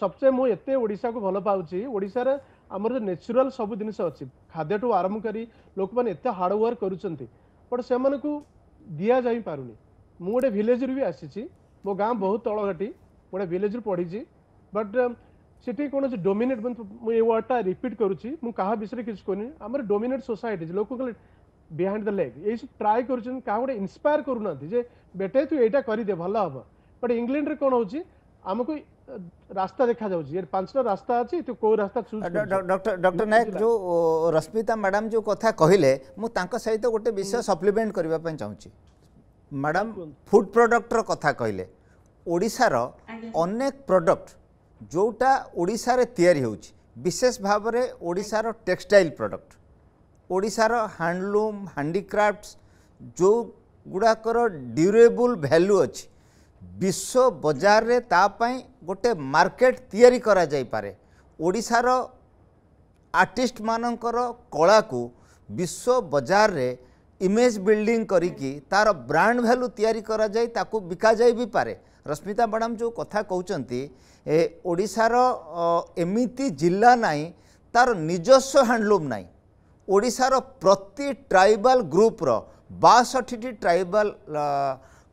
ସବଚେ ମୁଁ ଏତେ ଓଡ଼ିଶାକୁ ଭଲ ପାଉଛି ଓଡ଼ିଶାରେ ଆମର ଯେଉଁ ନ୍ୟାଚୁରାଲ୍ ସବୁ ଜିନିଷ ଅଛି ଖାଦ୍ୟଠୁ ଆରମ୍ଭ କରି ଲୋକମାନେ ଏତେ ହାର୍ଡ଼ୱାର୍କ କରୁଛନ୍ତି ବଟ୍ ସେମାନଙ୍କୁ ଦିଆଯାଇପାରୁନି ମୁଁ ଗୋଟେ ଭିଲେଜରୁ ବି ଆସିଛି ମୋ ଗାଁ ବହୁତ ତଳଘାଟି ଗୋଟେ ଭିଲେଜରୁ ପଢ଼ିଛି ବଟ୍ ସେଠି କୌଣସି ଡୋମିନେଟ୍ ମୁଁ ଏ ୱାର୍ଡ଼ଟା ରିପିଟ୍ କରୁଛି ମୁଁ କାହା ବିଷୟରେ କିଛି କହୁନି ଆମର ଡୋମିନେଟ୍ ସୋସାଇଟି ଲୋକଙ୍କ ବିହାଇଣ୍ଡ ଦ ଲେଗ୍ ଏଇସବୁ ଟ୍ରାଏ କରୁଛନ୍ତି କାହା ଗୋଟେ ଇନ୍ସପାୟାର କରୁନାହାନ୍ତି ଯେ ବେଟେ ତୁ ଏଇଟା କରିଦେ ଭଲ ହବ ବଟ୍ ଇଂଲଣ୍ଡରେ କ'ଣ ହେଉଛି ଆମକୁ রাস্তা দেখা যাচ্ছে এর পাঁচটা রাস্তা আছে তো কেউ রাস্তা ডক্টর ডক্টর নায়ক যে রশ্মিতা ম্যাডাম যে কথা কহিলে মু তাঙ্ক সহিত গোটে বিষয় সপ্লিমেন্ট করিবা পাই চাহুছি ম্যাডাম ফুড প্রোডক্টর কথা কহিলে ওড়িশার অনেক প্রোডক্ট যোটা ওড়িশারে তৈরি হচ্ছে বিশেষ ভাবে ওড়িশার টেক্সটাইল প্রোডক্ট ଓଡ଼ିଶାର ହ୍ୟାଣ୍ଡଲୁମ୍ ହ୍ୟାଣ୍ଡିକ୍ରାଫ୍ଟସ୍ ଯେଉଁ ଗୁଡ଼ାକର ଡ୍ୟୁରେବୁଲ୍ ଭ୍ୟାଲ୍ୟୁ ଅଛି ବିଶ୍ୱ ବଜାରରେ ତା ପାଇଁ ଗୋଟେ ମାର୍କେଟ୍ ତିଆରି କରାଯାଇପାରେ ଓଡ଼ିଶାର ଆର୍ଟିଷ୍ଟମାନଙ୍କର କଳାକୁ ବିଶ୍ୱ ବଜାରରେ ଇମେଜ୍ ବିଲ୍ଡିଂ କରିକି ତା'ର ବ୍ରାଣ୍ଡ ଭ୍ୟାଲ୍ୟୁ ତିଆରି କରାଯାଇ ତାକୁ ବିକାଯାଇ ବି ପାରେ ରଶ୍ମିତା ମ୍ୟାଡ଼ାମ୍ ଯେଉଁ କଥା କହୁଛନ୍ତି ଏ ଓଡ଼ିଶାର ଏମିତି ଜିଲ୍ଲା ନାହିଁ ତା'ର ନିଜସ୍ୱ ହ୍ୟାଣ୍ଡଲୁମ୍ ନାହିଁ ଓଡ଼ିଶାର ପ୍ରତି ଟ୍ରାଇବାଲ ଗ୍ରୁପ୍ର ବାଷଠିଟି ଟ୍ରାଇବାଲ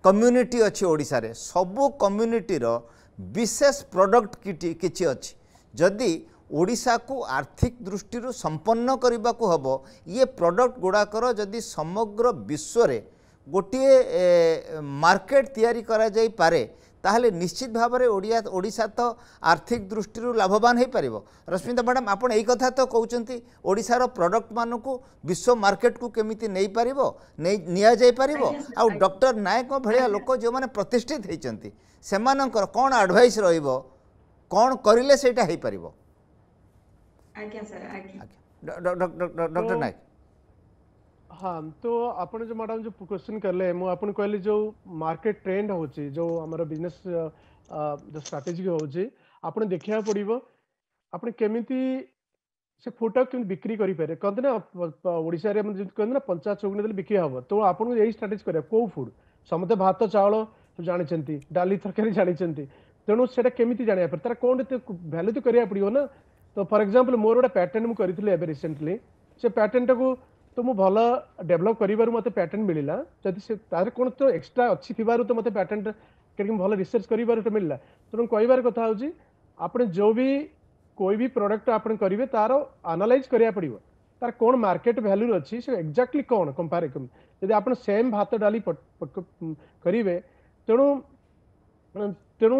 କମ୍ୟୁନିଟି ଅଛି ଓଡ଼ିଶାରେ ସବୁ କମ୍ୟୁନିଟିର ବିଶେଷ ପ୍ରଡ଼କ୍ଟ କିଟି କିଛି ଅଛି ଯଦି ଓଡ଼ିଶାକୁ ଆର୍ଥିକ ଦୃଷ୍ଟିରୁ ସମ୍ପନ୍ନ କରିବାକୁ ହେବ ଇଏ ପ୍ରଡ଼କ୍ଟ ଗୁଡ଼ାକର ଯଦି ସମଗ୍ର ବିଶ୍ୱରେ ଗୋଟିଏ ମାର୍କେଟ ତିଆରି କରାଯାଇପାରେ তাহলে নিশ্চিত ভাবে ওড়িয়া ওড়িশা তো আর্থিক দৃষ্টির লাভবান হেই পারিবো রশমিন্দ ম্যাডাম আপোন এই কথা তো কওচন্তি ওড়িশার প্রোডাক্ট মানুক বিশ্ব মার্কেট কো কেমিতি নেই পারিবো নে নিয়া যাই পারিবো আউ ডক্টর নায়ক ভড়িয়া লোক যে মানে প্রতিষ্ঠিত হেইচন্তি সেমানংকর কোন অ্যাডভাইস রইব কোন করিলে সেটা হেই পারিবো আচ্ছা স্যার আচ্ছা doc doc doc doctor Naik हाँ तो आप मैडम जो क्वेश्चन कले मुझे जो मार्केट ट्रेंड हूँ जो आम बिजनेस जो स्ट्राटेजी हूँ आप देखा पड़ो आप से फोटो के बिक्री करें कहते ओडे कहते पंचायत चौक नहीं तो बिक्री हम तो आप यही स्ट्राटेजी कर कौ फुड समस्त भात चावल तो जानते डाली तरकारी जानते तेणु से जाना पड़े तरह कौन भैल्यू तो करना पड़ोना तो फर एक्जामपल मोर गोटे पैटर्न मुझे करी रिसेंटली से पैटर्न टाक ତ ମୁଁ ଭଲ ଡେଭଲପ୍ କରିବାରୁ ମୋତେ ପ୍ୟାଟର୍ନ ମିଳିଲା ଯଦି ସେ ତାର କ'ଣ ତ ଏକ୍ସଟ୍ରା ଅଛି ଥିବାରୁ ତ ମୋତେ ପ୍ୟାଟର୍ନଟା କାହିଁକି ଭଲ ରିସର୍ଚ୍ଚ କରିବାରୁ ତ ମିଳିଲା ତେଣୁ କହିବାର କଥା ହେଉଛି ଆପଣ ଯେଉଁ ବି કોઈ બી પ્રોડક્ટ આપણે કરીએ તારો આનાલાઇઝ કર્યા પડીબ તાર કોણ માર્કેટ વેલ્યુ અછી સો એક્ઝેક્ટલી કોણ કમ્પેર ଯଦି ଆପଣ ସେମ୍ ଭାତ ଡାଲି କରିବେ ତେଣୁ ତେଣୁ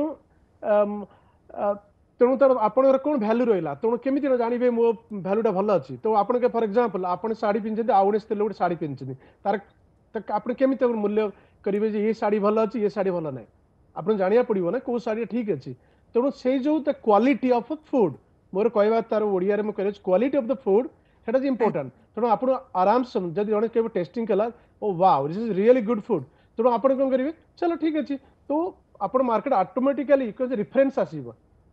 ତେଣୁ ତାର ଆପଣଙ୍କର କ'ଣ ଭ୍ୟାଲ୍ୟୁ ରହିଲା ତେଣୁ କେମିତି ଜାଣିବେ ମୋ ଭ୍ୟାଲ୍ୟୁଟା ଭଲ ଅଛି ତ ଆପଣଙ୍କ ଫର ଏକ୍ଜାମ୍ପଲ୍ ଆପଣ ଶାଢ଼ୀ ପିନ୍ଧିଛନ୍ତି ଆଉ ଜଣେ ସ୍ତ୍ରୀ ଗୋଟେ ଶାଢ଼ୀ ପିନ୍ଧିଛନ୍ତି ତାର ଆପଣ କେମିତି ତାଙ୍କର ମୂଲ୍ୟ କରିବେ ଯେ ଏ ଶାଢ଼ୀ ଭଲ ଅଛି ଏ ଶାଢ଼ୀ ଭଲ ନାହିଁ ଆପଣ ଜାଣିବାକୁ ପଡ଼ିବ ନା କୋଉ ଶାଢ଼ୀ ଠିକ୍ ଅଛି ତେଣୁ ସେଇ ଯୋଉ ତା କ୍ୱାଲିଟି ଅଫ୍ ଫୁଡ୍ ମୋର କହିବା ତାର ଓଡ଼ିଆରେ ମୁଁ କହିଲି କ୍ୱାଲିଟି ଅଫ୍ ଦ ଫୁଡ୍ ସେଟା ଯେ ଇମ୍ପୋର୍ଟାଣ୍ଟ ତେଣୁ ଆପଣ ଆରାମସେ ଯଦି ଜଣେ କେବେ ଟେଷ୍ଟିଂ କଲା oh wow this is really good food ତେଣୁ ଆପଣ କ'ଣ କରିବେ ଚାଲ ଠିକ୍ ଅଛି ତ ଆପଣ ମାର୍କେଟ ଅଟୋମେଟିକାଲି ରିଫରେନ୍ସ ଆସିବ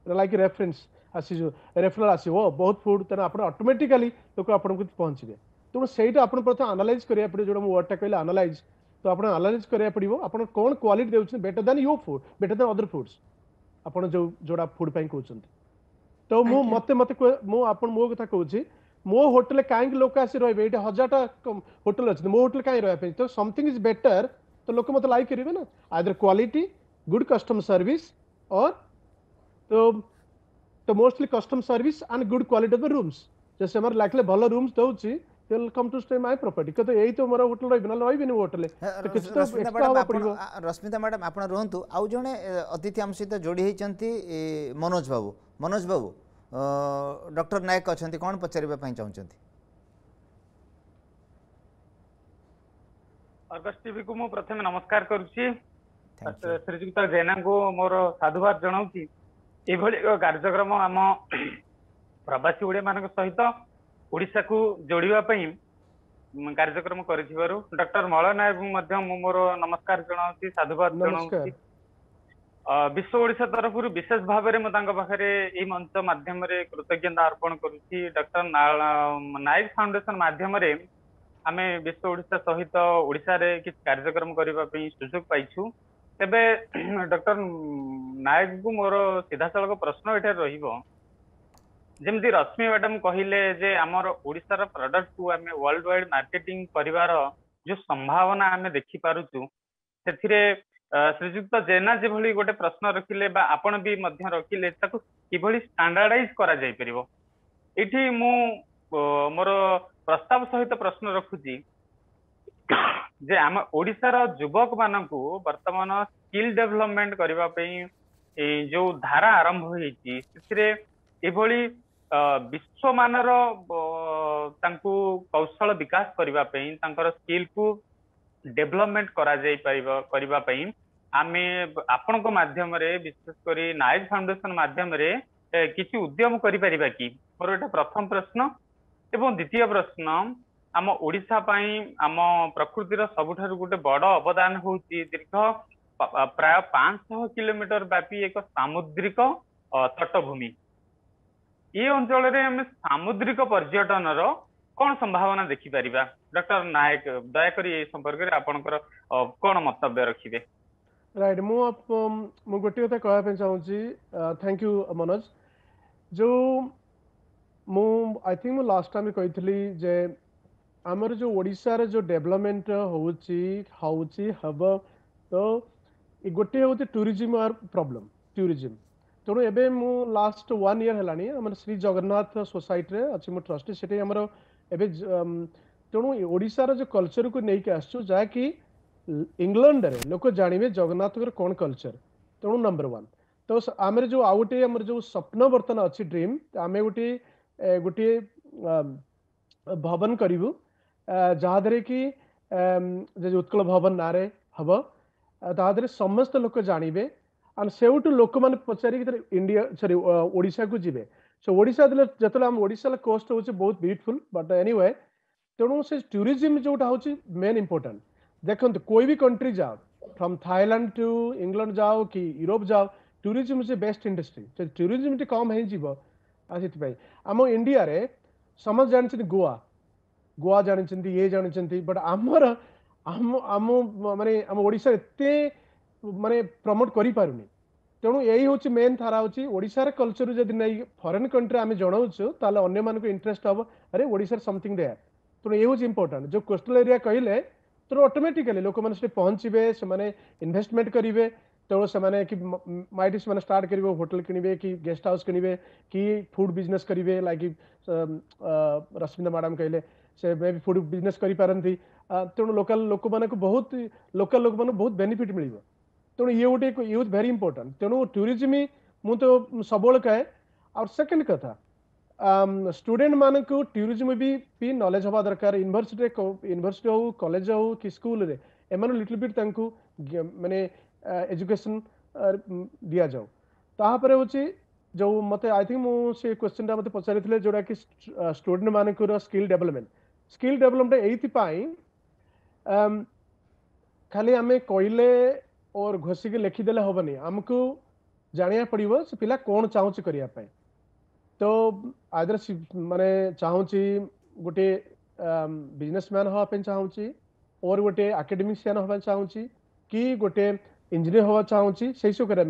लाइक रेफरेन्स आसफराल आसो बहुत फुड तेनाली अटोमेटिकाली लोक आपको पहुँचे तेनालीराम प्रथम आनालाइज करा पड़े जो वर्ड टा कहे आनालाइज तो आप आनालाइज कराया पड़ो आपड़ कौन क्वाटी देखते better than your food better than other foods आप जो जोड़ा फुडपाई कौन तो मुझे तो मत मो क्या कहूँ मो होटेल कहीं लोक आस रही है ये हजार होटेल अच्छे मो होटेल कहीं रहा तो समथिंग इज बेटर तो लोक मतलब लाइक करेंगे ना आदर क्वाटी गुड कस्टमर सर्विस और तो तो mostly custom service and good quality of the rooms जैसे हमारे लाइकले भलो रूम्स दउची they will come to stay my property कतो एही तो मोर होटल रहबि ना रहबिनि होटल हाँ, तो किछ तो एक्स्ट्रा हो पड़िबो रश्मिता मैडम आपण रहंतु आउ जणे अतिथि हम सहित जोडी हेचंती मनोज बाबू मनोज बाबू डॉक्टर नायक अछंती कोन पचारिबा पई चाहुचंती अर्गस टीवी को मु प्रथम नमस्कार करूची श्रीजुक्ता जैना को मोर साधुवाद जणाउची ଏଭଳି ଏକ କାର୍ଯ୍ୟକ୍ରମ ଆମ ପ୍ରବାସୀ ଓଡ଼ିଆ ମାନଙ୍କ ସହିତ ଓଡ଼ିଶାକୁ ଯୋଡ଼ିବା ପାଇଁ କାର୍ଯ୍ୟକ୍ରମ କରିଥିବାରୁ ଡକ୍ଟର ମଳନାୟକଙ୍କୁ ମଧ୍ୟ ମୁଁ ମୋର ନମସ୍କାର ଜଣାଉଛି ସାଧୁବାଦ ଜଣାଉଛି ବିଶ୍ୱ ଓଡ଼ିଶା ତରଫରୁ ବିଶେଷ ଭାବରେ ମୁଁ ତାଙ୍କ ପାଖରେ ଏଇ ମଞ୍ଚ ମାଧ୍ୟମରେ କୃତଜ୍ଞତା ଅର୍ପଣ କରୁଛି ଡକ୍ଟର ନାୟକ ଫାଉଣ୍ଡେସନ ମାଧ୍ୟମରେ ଆମେ ବିଶ୍ୱ ଓଡ଼ିଶା ସହିତ ଓଡ଼ିଶାରେ କିଛି କାର୍ଯ୍ୟକ୍ରମ କରିବା ପାଇଁ ସୁଯୋଗ ପାଇଛୁ ତେବେ ଡକ୍ଟର ନାୟକଙ୍କୁ ମୋର ସିଧାସଳଖ ପ୍ରଶ୍ନ ଏଠାରେ ରହିବ ଯେମିତି ରଶ୍ମି ମ୍ୟାଡମ୍ କହିଲେ ଯେ ଆମର ଓଡ଼ିଶାର ପ୍ରଡକ୍ଟକୁ ଆମେ ୱାର୍ଲଡ ୱାଇଡ୍ ମାର୍କେଟିଂ କରିବାର ଯୋଉ ସମ୍ଭାବନା ଆମେ ଦେଖିପାରୁଛୁ ସେଥିରେ ଶ୍ରୀଯୁକ୍ତ ଜେନା ଯେଭଳି ଗୋଟେ ପ୍ରଶ୍ନ ରଖିଲେ ବା ଆପଣ ବି ମଧ୍ୟ ରଖିଲେ ତାକୁ କିଭଳି କରାଯାଇ ପାରିବ ଏଇଠି ମୁଁ ମୋର ପ୍ରସ୍ତାବ ସହିତ ପ୍ରଶ୍ନ ରଖୁଛି ଯେ ଆମ ଓଡିଶାର ଯୁବକ ମାନଙ୍କୁ ବର୍ତ୍ତମାନ skill development କରିବା ପାଇଁ ଏଇ ଯୋଉ ଧାରା ଆରମ୍ଭ ହେଇଛି ସେଥିରେ ଏଭଳି ବିଶ୍ଵମାନର ତାଙ୍କୁ କୌଶଳ ବିକାଶ କରିବା ପାଇଁ ତାଙ୍କର skill କୁ development କରାଯାଇ ପାରିବ କରିବା ପାଇଁ ଆମେ ଆପଣଙ୍କ ମାଧ୍ୟମରେ ବିଶେଷ କରି ନାୟକ ଫାଉଣ୍ଡେସନ ମାଧ୍ୟମରେ କିଛି ଉଦ୍ୟମ କରିପାରିବା କି ମୋର ଏଇଟା ପ୍ରଥମ ପ୍ରଶ୍ନ ଏବଂ ଦ୍ଵିତୀୟ ପ୍ରଶ୍ନ ଆମ ଓଡିଶା ପାଇଁ ଆମ ପ୍ରକୃତିର ସବୁଠାରୁ ଗୋଟେ ବଡ ଅବଦାନ ହଉଛି ଦୀର୍ଘ ପ୍ରାୟ ପାଞ୍ଚଶହ କିଲୋମିଟର ବ୍ୟାପି ଏକ ସାମୁଦ୍ରିକ ତଟଭୂମି ଏ ଅଞ୍ଚଳରେ ଆମେ ସାମୁଦ୍ରିକ ପର୍ଯ୍ୟଟନର କଣ ସମ୍ଭାବନା ଦେଖିପାରିବା ଡକ୍ଟର ନାୟକ ଦୟାକରି ଏ ସମ୍ପର୍କରେ ଆପଣଙ୍କର କଣ ମନ୍ତବ୍ୟ ରଖିବେ ରାଇଟ୍ ମୁଁ ମୁଁ ଗୋଟିଏ କଥା କହିବା ପାଇଁ ଚାହୁଁଛି ଥ୍ୟାଙ୍କ ୟୁ ମନୋଜ ଯେଉଁ ମୁଁ ଆଇ ଥିଙ୍କ ମୁଁ ଲାଷ୍ଟ ଟାଇମ୍ କହିଥିଲି ଯେ ଆମର ଯେଉଁ ଓଡ଼ିଶାର ଯେଉଁ ଡେଭଲପମେଣ୍ଟ ହେଉଛି ହେଉଛି ହେବ ତ ଗୋଟିଏ ହେଉଛି ଟୁରିଜିମ୍ ପ୍ରୋବ୍ଲେମ୍ ଟୁରିଜିମ୍ ତେଣୁ ଏବେ ମୁଁ ଲାଷ୍ଟ ୱାନ୍ ଇୟର୍ ହେଲାଣି ଆମର ଶ୍ରୀ ଜଗନ୍ନାଥ ସୋସାଇଟିରେ ଅଛି ମୁଁ ଟ୍ରଷ୍ଟି ସେଠି ଆମର ଏବେ ତେଣୁ ଓଡ଼ିଶାର ଯେଉଁ କଲଚରକୁ ନେଇକି ଆସିଛୁ ଯାହାକି ଇଂଲଣ୍ଡରେ ଲୋକ ଜାଣିବେ ଜଗନ୍ନାଥଙ୍କର କ'ଣ କଲଚର ତେଣୁ ନମ୍ବର ୱାନ୍ ତ ଆମର ଯେଉଁ ଆଉ ଗୋଟିଏ ଆମର ଯେଉଁ ସ୍ୱପ୍ନ ବର୍ତ୍ତମାନ ଅଛି ଡ୍ରିମ୍ ଆମେ ଗୋଟିଏ ଗୋଟିଏ ଭବନ କରିବୁ ଯାହାଦ୍ୱାରାକି ଯଦି ଉତ୍କଳ ଭବନ ନାଁରେ ହେବ ତା ଦେହରେ ସମସ୍ତ ଲୋକ ଜାଣିବେ ଆଉ ସେଇଠୁ ଲୋକମାନେ ପଚାରିକି ତାର ଇଣ୍ଡିଆ ସରି ଓଡ଼ିଶାକୁ ଯିବେ ସୋ ଓଡ଼ିଶା ଦେଲେ ଯେତେବେଳେ ଆମ ଓଡ଼ିଶାର କୋଷ୍ଟ ହେଉଛି ବହୁତ ବିୟୁଟିଫୁଲ୍ ବଟ୍ ଏନିୱେ ତେଣୁ ସେ ଟୁରିଜିମ୍ ଯେଉଁଟା ହେଉଛି ମେନ୍ ଇମ୍ପୋର୍ଟାଣ୍ଟ ଦେଖନ୍ତୁ କୋଇ ବି କଣ୍ଟ୍ରି ଯାଅ ଫ୍ରମ୍ ଥାଇଲାଣ୍ଡ ଟୁ ଇଂଲଣ୍ଡ ଯାଅ କି ୟୁରୋପ ଯାଅ tourism is a best industry ଯଦି ଟୁରିଜିମ୍ ଟିକେ କମ୍ ହେଇଯିବ ସେଥିପାଇଁ ଆମ ଇଣ୍ଡିଆରେ ସମସ୍ତେ ଜାଣିଛନ୍ତି ଗୋଆ गोआ जानते ये जानते बट आमर आम आम मानते आम ओडार एत मानते प्रमोट कर पार नहीं तेणु यही हूँ मेन थारा होशार कलचर जो नहीं फरेन कंट्री आम जनाऊु तेल अन्न मानक इंटरेस्ट हम अरे ओडार समथिंग दे तेणु ये हूँ इंपोर्टां जो कोस्टल एरिया कहले तेणु अटोमेटिकाली लोक मैंने पहुँचे से मैंने इनभेस्टमेंट करेंगे तेणु से मैंने कि माइट मैंने स्टार्ट करेंगे होटेल किणवे कि गेस्ट हाउस किणवे कि फुड बिजनेस करेंगे लाइक रश्मिता मैडम कहले ᱥᱮ বেবি ᱯᱚᱨᱤ ᱵᱤᱡᱱᱮᱥ ᱠᱟᱨᱤ ᱯᱟᱨᱟᱱᱛᱤ ᱛᱮᱱᱚ ᱞᱚᱠᱟᱞ ᱞᱚᱠᱚᱢᱟᱱᱟ ᱠᱚ ᱵᱚᱦᱩᱛ ᱞᱚᱠᱟᱞ ᱞᱚᱠᱚᱢᱟᱱᱟ ᱵᱚᱦᱩᱛ ᱵᱮᱱᱤᱯᱷᱤᱴ ᱢᱤᱞᱤᱵᱟ ᱛᱮᱱᱚ ᱤᱭᱚ ᱩᱴᱤ ᱠᱚ ᱤᱭᱩᱡ ᱵᱮᱨᱤ ᱤᱢᱯᱚᱴᱟᱱᱴ ᱛᱮᱱᱚ ᱴᱩᱨᱤᱡᱢᱤ ᱢᱩᱱᱛᱚ ᱥᱚᱵᱚᱞ ᱠᱟᱭ ᱟᱨ ᱥᱮᱠᱮᱱᱰ ᱠᱟᱛᱷᱟ ᱟᱢ ᱥᱴᱩᱰᱮᱱᱴ ᱢᱟᱱᱟᱱ ᱠᱚ ᱴᱩᱨᱤᱡᱢᱤ ᱵᱤ ᱯᱤᱱ ᱱᱚᱞᱮᱡ ᱦᱚᱵᱟ ᱫᱟᱨᱠᱟᱨ ᱤᱱᱤᱵᱟᱨᱥᱤᱴᱤ ᱠᱚ ᱤᱱᱤᱵᱟᱨᱥᱤᱴ स्किल डेवलपमेंट यही खाली आम कहले और घोषिक लिखिदे हेनी आमको जाना पड़ो से कौन चाहिए करने तो आदर सी मान चाहती गोटे बिजनेस मैन हाँपी चाहती और गोटे आकाडेमिशियान हो चाहती कि गोटे इंजीनियर हवा चाहिए से सब करें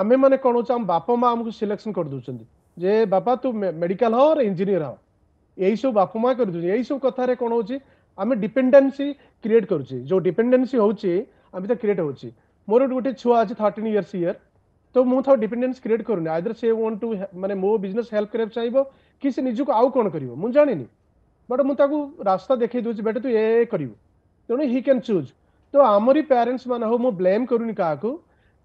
आम मैंने कौन चाहूँ बाप माँ आमको सिलेक्शन करदे जे बापा तू मेडिकल हो और इंजीनियर हाँ यही सब बापा माँ कर यही सब कथार कौन आम डिपेडेन्सी क्रिएट करुचे जो डिपेडेन्सी होम तो क्रिएट हो मोर गोटे छुआ अच्छे थर्टिन इयर्स इयर तो मुझे डिपेडेन्स क्रिएट करूनि आइदर से वांट टू माने मो बिजनेस हेल्प करा चाहिए कि से निजुक आउ कौन कर जानी बट मुझे रास्ता देखे दूसरी बेटा तू ये करू तेणु हि कैन चूज तो आमरी पेरेन्ट्स मैंने हो मुझे ब्लेम करूनि क्या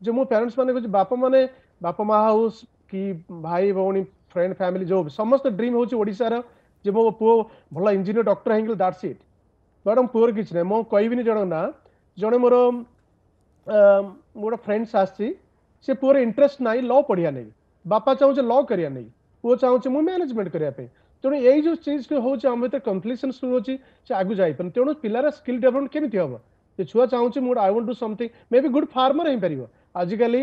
जो मो पेरेन्ट्स मैंने बाप मैंने बापा माँ हो कि भाई भाई फ्रेंड फैमिली जो समस्त ड्रीम हूँ जो मो पु भल इंजीनियर डक्टर है डार्स सीट मैडम पुअर किसी ना मुझे कह भी ना जड़े मोर गोटे फ्रेंडस आसी पुअर इंटरेस्ट ना ल पढ़ा नहीं बापा चाहे ल करा नहीं चाहे मुझे मैनेजमेंट करने तेणु ये जो चीज हूँ आम भर कंप्लीसन शुरू हो आगे जापर तेणु पिलार स्किल डेवलपमेंट केमी हम ये छुआ चाहे मुझे I want do something maybe good farmer हो पार आजिकल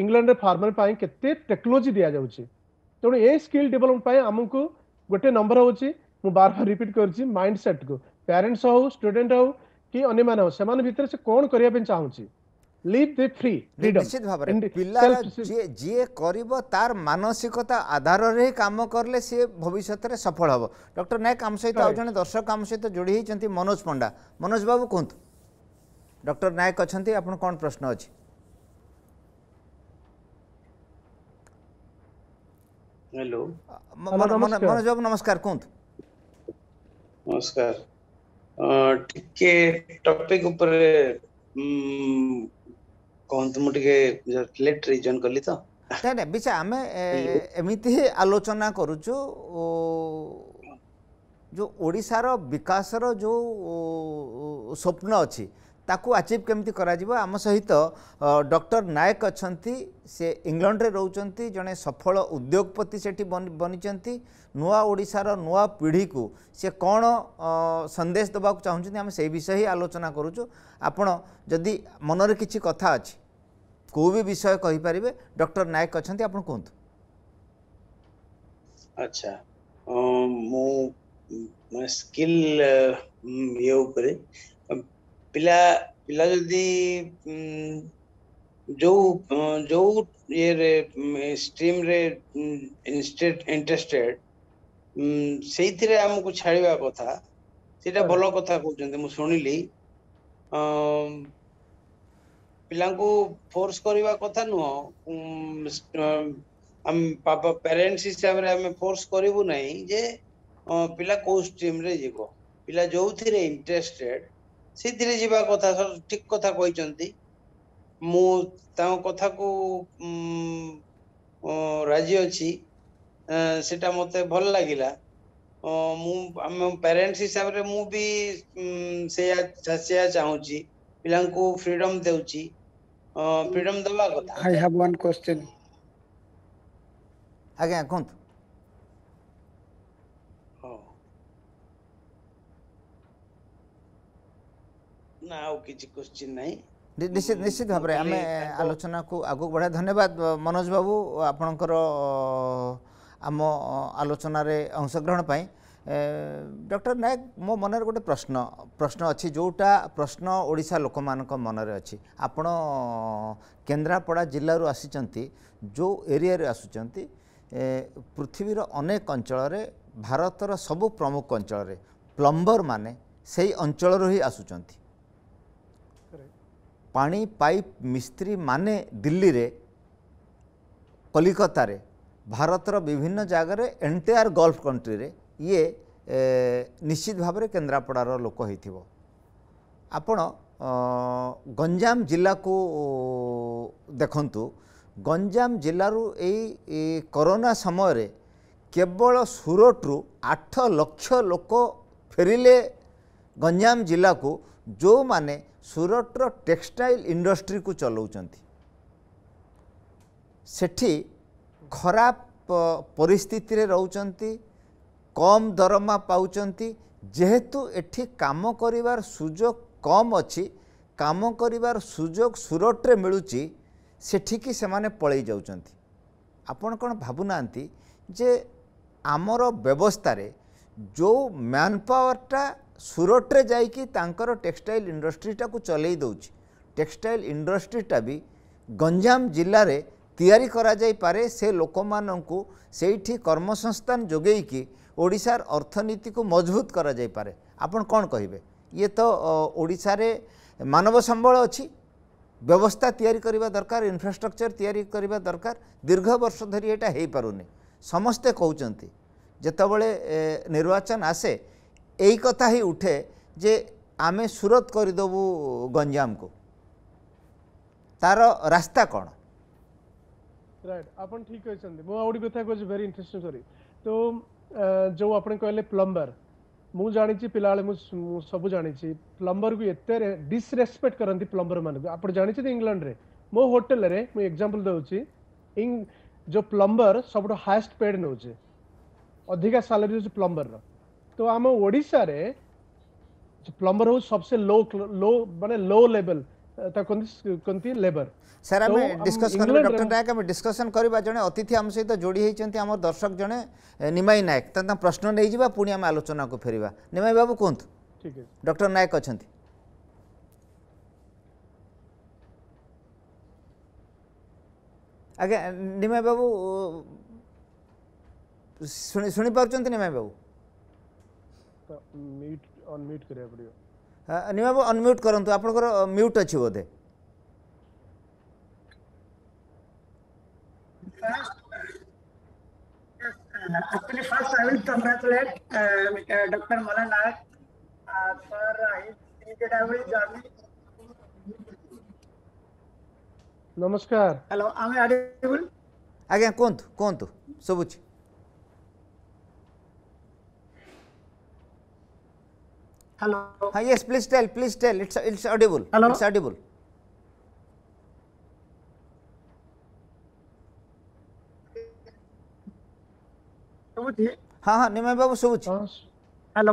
इंग्लैंड फार्मर पर टेक्नोलोजी दि जाऊँच तेणु ये स्किल डेवलपमेंट आमको ଗୋଟେ ନମ୍ବର ହଉଛି ମୁଁ ବାର ରିପିଟ୍ କରୁଛି ମାଇଣ୍ଡ ସେଟ୍କୁ ପ୍ୟାରେଣ୍ଟସ୍ ହଉ ଷ୍ଟୁଡେଣ୍ଟ ହଉ କି ଅନ୍ୟମାନେ ହଉ ସେମାନଙ୍କ ଭିତରେ ସେ କ'ଣ କରିବା ପାଇଁ ଚାହୁଁଛି লিভ দি ফ্রি নিশ্চিত ভাবে পিলার যিয়ে করিব তার মানসিকতা আধারে কাম করলে সি ভবিষ্যতের সফল হব ডক্টর নায়ক আম সহিত আউ জন দর্শক আম সহিত যোড়ি হয়েছেন মনোজ পণ্ডা মনোজ বাবু কুহতু ডক্টর নায়ক অনেক আপনার কোণ প্রশ্ন অছে नमस्कार कौन नमस्कार ठीके टॉपिक ऊपर हम्म, कौन तुम ठीके लेट रीजन कर ली था ना ना बिचा हमें एमिति आलोचना करूँ जो जो ओडिशा रो विकास रो जो सपना अच्छी ତାକୁ ଆଚିଭ୍ କେମିତି କରାଯିବ ଆମ ସହିତ ଡକ୍ଟର ନାୟକ ଅଛନ୍ତି ସେ ଇଂଲଣ୍ଡରେ ରହୁଛନ୍ତି ଜଣେ ସଫଳ ଉଦ୍ୟୋଗପତି ସେଠି ବନିଛନ୍ତି ନୂଆ ଓଡ଼ିଶାର ନୂଆ ପିଢ଼ିକୁ ସେ କ'ଣ ସନ୍ଦେଶ ଦେବାକୁ ଚାହୁଁଛନ୍ତି ଆମେ ସେଇ ବିଷୟ ହିଁ ଆଲୋଚନା କରୁଛୁ ଆପଣ ଯଦି ମନରେ କିଛି କଥା ଅଛି କେଉଁ ବି ବିଷୟ କହିପାରିବେ ଡକ୍ଟର ନାୟକ ଅଛନ୍ତି ଆପଣ କୁହନ୍ତୁ ଆଚ୍ଛା ମୁଁ ସ୍କିଲ୍ ଇଏ ଉପରେ पिला पिला जदि जो जो स्ट्रीम इंटरेस्टेड इंटरेस्टेड सही थे कथा से भल कथ कहते मुझे फोर्स करवा कथा नुह पेरेन्ट्स हिसाब से आम फोर्स करूँ ना जे पिला जीव पिला जो थे इंटरेस्टेड ସେଥିରେ ଯିବା କଥା ଠିକ କଥା କହିଛନ୍ତି ମୁଁ ତାଙ୍କ କଥାକୁ ରାଜି ଅଛି ସେଟା ମୋତେ ଭଲ ଲାଗିଲା ମୁଁ ଆମ ପ୍ୟାରେଣ୍ଟସ୍ ହିସାବରେ ମୁଁ ବି ସେଇଆ ସେଇଆ ଚାହୁଁଛି ପିଲାଙ୍କୁ ଫ୍ରିଡମ୍ ଦେଉଛି ଫ୍ରିଡମ୍ ଦେବା କଥା ୱାନ୍ ଆଜ୍ଞା କୁହନ୍ତୁ ନା ଆଉ କିଛି କୋଶ୍ଚିନ୍ ନାହିଁ ନିଶ୍ଚିତ ନିଶ୍ଚିତ ଭାବରେ ଆମେ ଆଲୋଚନାକୁ ଆଗକୁ ବଢ଼ାଇ ଧନ୍ୟବାଦ ମନୋଜ ବାବୁ ଆପଣଙ୍କର ଆମ ଆଲୋଚନାରେ ଅଂଶଗ୍ରହଣ ପାଇଁ ଡକ୍ଟର ନାୟକ ମୋ ମନରେ ଗୋଟେ ପ୍ରଶ୍ନ ପ୍ରଶ୍ନ ଅଛି ଯେଉଁଟା ପ୍ରଶ୍ନ ଓଡ଼ିଶା ଲୋକମାନଙ୍କ ମନରେ ଅଛି ଆପଣ କେନ୍ଦ୍ରାପଡ଼ା ଜିଲ୍ଲାରୁ ଆସିଛନ୍ତି ଯେଉଁ ଏରିଆରେ ଆସୁଛନ୍ତି ପୃଥିବୀର ଅନେକ ଅଞ୍ଚଳରେ ଭାରତର ସବୁ ପ୍ରମୁଖ ଅଞ୍ଚଳରେ ପ୍ଲମ୍ବର ମାନେ ସେଇ ଅଞ୍ଚଳରୁ ହିଁ ଆସୁଛନ୍ତି ପାଣି ପାଇପ୍ ମିସ୍ତ୍ରୀମାନେ ଦିଲ୍ଲୀରେ କଲିକତାରେ ଭାରତର ବିଭିନ୍ନ ଜାଗାରେ ଏନ୍ଟିଆର୍ ଗଲ୍ଫ କଣ୍ଟ୍ରିରେ ଇଏ ନିଶ୍ଚିତ ଭାବରେ କେନ୍ଦ୍ରାପଡ଼ାର ଲୋକ ହୋଇଥିବ ଆପଣ ଗଞ୍ଜାମ ଜିଲ୍ଲାକୁ ଦେଖନ୍ତୁ ଗଞ୍ଜାମ ଜିଲ୍ଲାରୁ ଏଇ କରୋନା ସମୟରେ କେବଳ ସୁରଟରୁ ଆଠ ଲକ୍ଷ ଲୋକ ଫେରିଲେ ଗଞ୍ଜାମ ଜିଲ୍ଲାକୁ ଯେଉଁମାନେ ସୁରଟର ଟେକ୍ସଟାଇଲ ଇଣ୍ଡଷ୍ଟ୍ରିକୁ ଚଲାଉଛନ୍ତି ସେଠି ଖରାପ ପରିସ୍ଥିତିରେ ରହୁଛନ୍ତି କମ୍ ଦରମା ପାଉଛନ୍ତି ଯେହେତୁ ଏଠି କାମ କରିବାର ସୁଯୋଗ କମ୍ ଅଛି କାମ କରିବାର ସୁଯୋଗ ସୁରଟରେ ମିଳୁଛି ସେଠିକି ସେମାନେ ପଳାଇ ଯାଉଛନ୍ତି ଆପଣ କ'ଣ ଭାବୁନାହାନ୍ତି ଯେ ଆମର ବ୍ୟବସ୍ଥାରେ ଯେଉଁ ମ୍ୟାନ୍ ପାୱାରଟା ସୁରଟରେ ଯାଇକି ତାଙ୍କର ଟେକ୍ସଟାଇଲ୍ ଇଣ୍ଡଷ୍ଟ୍ରିଟାକୁ ଚଲେଇ ଦେଉଛି ଟେକ୍ସଟାଇଲ୍ ଇଣ୍ଡଷ୍ଟ୍ରିଟା ବି ଗଞ୍ଜାମ ଜିଲ୍ଲାରେ ତିଆରି କରାଯାଇପାରେ ସେ ଲୋକମାନଙ୍କୁ ସେଇଠି କର୍ମସଂସ୍ଥାନ ଯୋଗେଇକି ଓଡ଼ିଶାର ଅର୍ଥନୀତିକୁ ମଜବୁତ କରାଯାଇପାରେ ଆପଣ କ'ଣ କହିବେ ଇଏ ତ ଓଡ଼ିଶାରେ ମାନବ ସମ୍ବଳ ଅଛି ବ୍ୟବସ୍ଥା ତିଆରି କରିବା ଦରକାର ଇନଫ୍ରାଷ୍ଟ୍ରକ୍ଚର ତିଆରି କରିବା ଦରକାର ଦୀର୍ଘ ବର୍ଷ ଧରି ଏଇଟା ହେଇପାରୁନି ସମସ୍ତେ କହୁଛନ୍ତି ଯେତେବେଳେ ନିର୍ବାଚନ ଆସେ यही कथा ही उठे जे आमे सूरत करदेबू गंजाम को तार रास्ता कौन राइट right. ठीक कहते मुझे कथा कह वेरी इंटरेस्टिंग सॉरी तो जो आप कहले प्लम्बर मुझे जाणी पिला सब जाणी प्लम्बर को ये डिसरेस्पेक्ट करती प्लम्बर मान को आप जानते इंग्लैंड में मो होटेल मुझे एक्जामपल दूसरी जो प्लम्बर सब हाएस्ट पेड नौ अधिका सालरी प्लम्बर रहा तो आम ओडा प्लम्बर हूँ सबसे लो लो मानते लो लेवल लेबर सर आम डिस्कस कर डॉक्टर नायक आम डिस्कसन करवा जे अतिथि आम सहित जोड़ी होती आम दर्शक जड़े निमाई नायक प्रश्न नहीं जावा पुणी आम आलोचना को फेरवा निमाई बाबू कहत डॉक्टर नायक अच्छा आज्ञा निमाई बाबू शुणी party Nimai babu mute unmute କରିବାକୁ ପଡ଼ିବ ନିମା ବାବୁ ଅନମ୍ୟୁଟ୍ କରନ୍ତୁ ଆପଣଙ୍କର ମ୍ୟୁଟ୍ ଅଛି ବୋଧେ Actually, first I will congratulate uh, Dr. Malan Nayak uh, for his incredible journey. ନମସ୍କାର ହ୍ୟାଲୋ ଆମେ ଆଡିବୁଲ ଆଜ୍ଞା କୁହନ୍ତୁ କୁହନ୍ତୁ ଶୁଭୁଛି Hello. Hi, yes, please tell, please tell. It's it's audible. Hello. It's audible. हाँ हाँ निमय बाबू शुभुच हेलो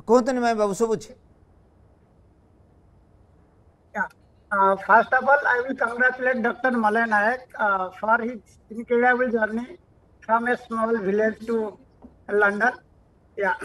कहतु निमय बाबू शुभुच first of all i will congratulate dr malay nayak uh, for his incredible journey from a small village to london yeah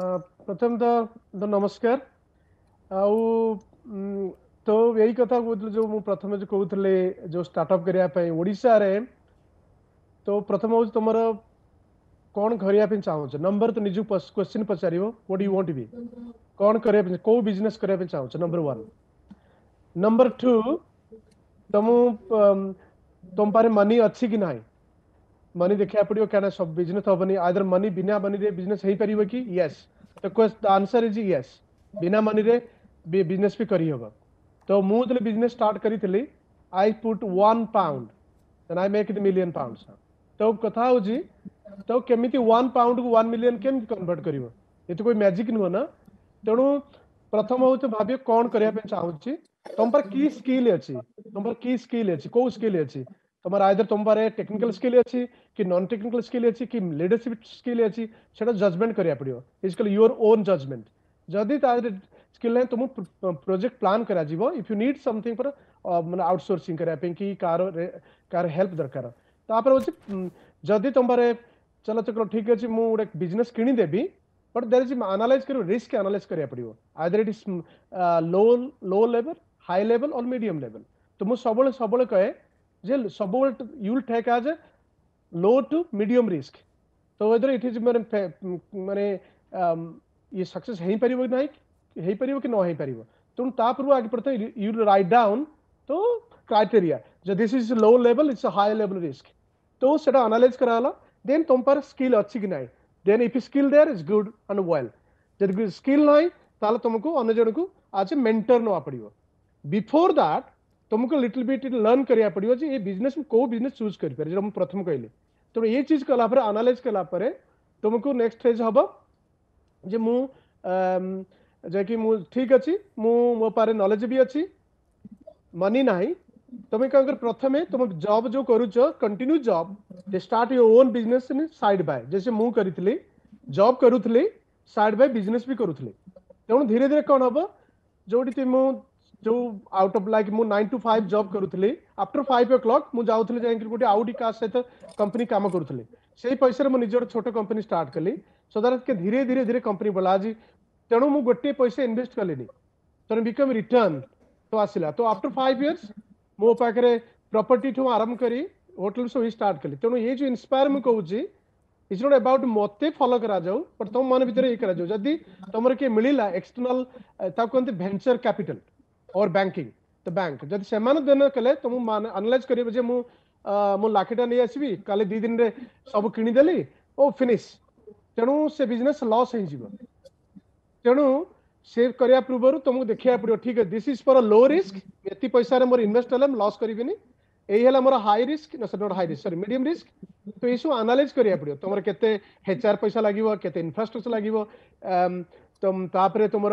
प्रथम तो नमस्कार आउ तो यही कथा कह जो प्रथम जो कहते जो स्टार्टअप करने तो प्रथम हूँ तुम कौन कर चाहू नंबर तो निज क्वेश्चन पचार व्हाट यू वांट बी कौन कर कौ बिजनेस करने चाहू नंबर वन नंबर टू तुम तुम पारे मनी अच्छी कि नहीं मनी देखा पड़ो क्या सब बिजनेस हमी आदर मनी बिना मनी रे बिजनेस हो पार कि आंसर इज ये बिना मनी रे बिजनेस भी करहब तो मुझे बिजनेस स्टार्ट करी I put one pound I make it million pound तो कथा हूँ तो कमी वन पाउंड को वन मिलियन केम कनवर्ट कर ये तो कोई मैजिक नुह ना तेणु प्रथम हूँ तो भाव कौन करने चाहिए तुम पर की स्किल अच्छी तुम पर की स्किल अच्छी कौ स्किल अच्छी তোমার আইদার তোমার ଟେକ୍ନିକାଲ ସ୍କିଲ୍ ଅଛି କି ନନ୍ ଟେକ୍ନିକାଲ ସ୍କିଲ୍ ଅଛି କି ଲିଡରସିପ୍ ସ୍କିଲ୍ ଅଛି ସେଟା ଜଜମେଣ୍ଟ କରିବାକୁ ପଡ଼ିବ is call your own judgement ଯଦି ତା ଦେହରେ ସ୍କିଲ୍ ନାହିଁ ତୁମକୁ ପ୍ରୋଜେକ୍ଟ ପ୍ଲାନ୍ କରାଯିବ if you need something for ମାନେ ଆଉଟସୋର୍ସିଂ କରିବା ପାଇଁ କି କାହାର କାହାର ହେଲ୍ପ ଦରକାର ତାପରେ ହେଉଛି ଯଦି ତୁମରେ ଚଳଚ୍ଚିତ୍ର ଠିକ୍ ଅଛି ମୁଁ ଗୋଟେ ବିଜନେସ୍ କିଣିଦେବି ବଟ୍ ଦେର୍ ଇଜ୍ ଆନାଲାଇଜ୍ କରିବ ରିସ୍କ ଆନାଲାଇଜ୍ କରିବାକୁ ପଡ଼ିବ either it is low low level high level or medium level ତ ମୁଁ ସବୁବେଳେ ସବୁବେଳେ କହେ जे सब यूल टेक आज लो टू मीडियम रिस्क तो वेदर इट इज मैं मानने ये सक्सेस हेई परिबो कि न हेई तो ता आगे पड़ते यू राइट डाउन तो क्राइटेरिया जो this is low level it's high level risk तो सेटा एनालाइज कराला देन तुम पर स्किल अच्छी कि नाई then if skill there is good and well जब स्किल नाई ताले तुमको अन्य जन को आज मेंटर नवा पड़ो बिफोर दैट तुमको लिटिल बिट लर्न करा पड़ो ये बिजनेस कौ बिजनेस चूज कर जो मुझे प्रथम कहली तो ये चीज कला आनालाइज कलापर तुमको नेक्स्ट फेज हम जे मु जैकि मु ठीक अच्छी मु मो पारे नॉलेज भी अच्छी मनी ना तुम क्या कर प्रथम तुम तो जॉब जो करुच continue job start your own business side by जैसे मु करी जॉब करूली साइड बाय बिजनेस भी करूली तेणु तो धीरे धीरे कौन हम जो तुम जो आउट ऑफ लाइक मु 9 टू 5 जॉब करूथले आफ्टर 5 ओक्लॉक मु जाउथले जाय के गोटे आउडी कार सहित कंपनी काम करूथले सेही पैसे रे मु निजो छोटे कंपनी स्टार्ट करले सो दैट के धीरे धीरे धीरे कंपनी बला आज तणो मु गोटे पैसा इन्वेस्ट करलेनी तो बिकम रिटर्न तो आसिला तो आफ्टर 5 इयर्स मो पाकरे प्रॉपर्टी ठो आरंभ करी होटल सो ही स्टार्ट करले तणो ये जो इंस्पायर मु कहू छी इज नॉट अबाउट मते फॉलो करा जाऊ पर तुम मन भीतर ये करा जाऊ जदी तुमर के मिलिला एक्सटर्नल ताको वेंचर कैपिटल और बैंकिंग तो बैंक जदि से कले तो मुझे आनालैज कर लाखीटा नहीं आसवि कल दि दिन में सब किदेली और फिनिश तेणु से बिजनेस लस तेणु सेव पूर्व तुमको तो देखा पड़ो ठीक है this is for a low risk ये पैसा मोर इनभेस्ट हेल्ला लस कर more high risk not high risk sorry medium risk तो ये सब आनालैज करा पड़ो तुम्हारे हेचआर पैसा लगे इनफ्रास्ट्रक्चर लगे तापरे तुमर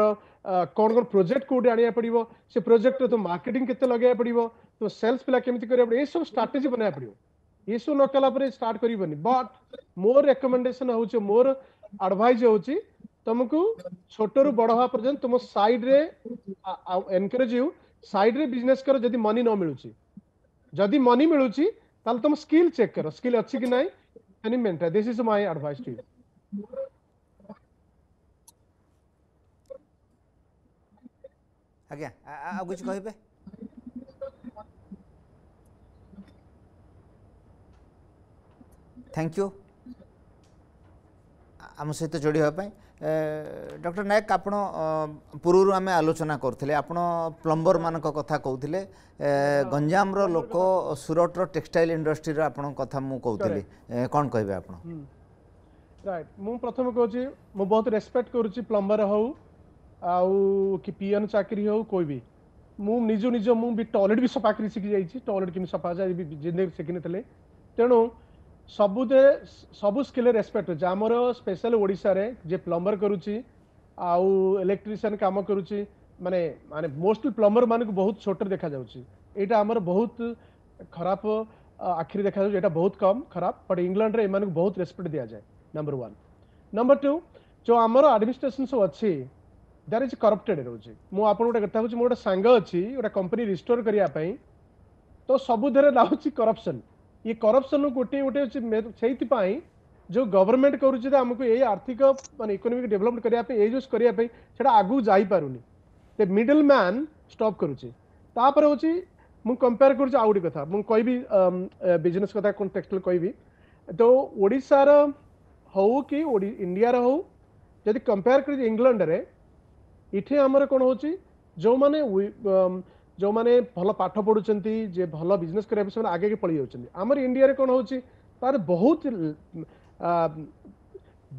कौन कौन प्रोजेक्ट कौट आने पड़ो से प्रोजेक्ट तुम मार्केटिंग के लगे पड़ो तुम सेल्स पिला केमी कर सब स्ट्राटेजी बना पड़ो ये सब न कला स्टार्ट कर मोर रेकमेंडेसन हूँ मोर आडभाइज हूँ तुमको छोटर बड़ हाँ पर्यटन तुम सैड्रे एनकरेज हो सैड्रे बिजनेस कर जदि मनी न मिलूँ जदि मनी मिलूँ तुम स्किल चेक कर स्किल अच्छी कि ना this is my advice to you ଆଜ୍ଞା ଆଉ କିଛି କହିବେ থ্যাংক ইউ আম সহিত যোড়ি হওয়া ডক্টর নায়ক আপন পূর্ব আমি আলোচনা করলে আপন প্লম্বর মানক কথা কৌলে গঞ্জামর লোক সুরটর টেক্সটাইল ইন্ডস্ট্রির আপনার কথা মু কৌলি কন কহবে আপন রাইট মু প্রথমে কৌছি মু বহুত রেসপেক্ট করুছি প্লম্বর হোক आउ कि पीएन चाकरी हो कोई भी ମୁଁ ନିଜ ନିଜ ମୁଁ ବି ଟଏଲେଟ୍ ବି ସଫା କରି ଶିଖି ଯାଇଛି ଟଏଲେଟ୍ କେମିତି ସଫା ହୋଇଯାଏ ବି ଜିନ୍ଦଗି ଶିଖିନଥିଲେ ତେଣୁ ସବୁଥିରେ ସବୁ ସ୍କିଲ୍ରେ ରେସ୍ପେକ୍ଟ ଅଛି ଆମର ସ୍ପେଶାଲ ଓଡ଼ିଶାରେ ଯିଏ ପ୍ଲମ୍ବର କରୁଛି ଆଉ ଇଲେକ୍ଟ୍ରିସିଆନ୍ କାମ କରୁଛି ମାନେ ମାନେ ମୋଷ୍ଟଲି ପ୍ଲମ୍ବରମାନଙ୍କୁ ବହୁତ ଛୋଟରେ ଦେଖାଯାଉଛି ଏଇଟା ଆମର ବହୁତ ଖରାପ ଆଖିରେ ଦେଖାଯାଉଛି ଏଇଟା ବହୁତ କମ୍ ଖରାପ ବଟ୍ ଇଂଲଣ୍ଡରେ ଏମାନଙ୍କୁ ବହୁତ ରେସ୍ପେକ୍ଟ ଦିଆଯାଏ ନମ୍ବର ୱାନ୍ ନମ୍ବର ଟୁ ଯେଉଁ ଆମର ଆଡ଼ମିନିଷ୍ଟ୍ରେସନ୍ ସବୁ ଅଛି दैट इज करप्टेड रहुचि मु आपन गोटे कथा होची मु गोटे सांग अछि गोटे कंपनी रिस्टोर करिया पई तो सब धरे लाउचि करप्शन ये करप्शन गोटे गोटे से जो गवर्नमेंट करुचि त आर्थिक माने इकोनोमिक डेवलपमेंट करिया पई ए जोस करिया पई मिडिल मैन स्टप करुचि तापर होची मु कंपेयर करुचि आउडी कथा मु कहिबी बिजनेस कथा कॉन्टेक्स्टल कहिबी तो ओडार हो कि इंडिया रो हो यदि कंपेयर कर इंग्लैंड ଏଠି ଆମର କ'ଣ ହେଉଛି ଯେଉଁମାନେ ଯେଉଁମାନେ ଭଲ ପାଠ ପଢ଼ୁଛନ୍ତି ଯେ ଭଲ ବିଜନେସ୍ କରିବା ପାଇଁ ସେମାନେ ଆଗେକି ପଳେଇ ଯାଉଛନ୍ତି ଆମର ଇଣ୍ଡିଆରେ କ'ଣ ହେଉଛି ତାର ବହୁତ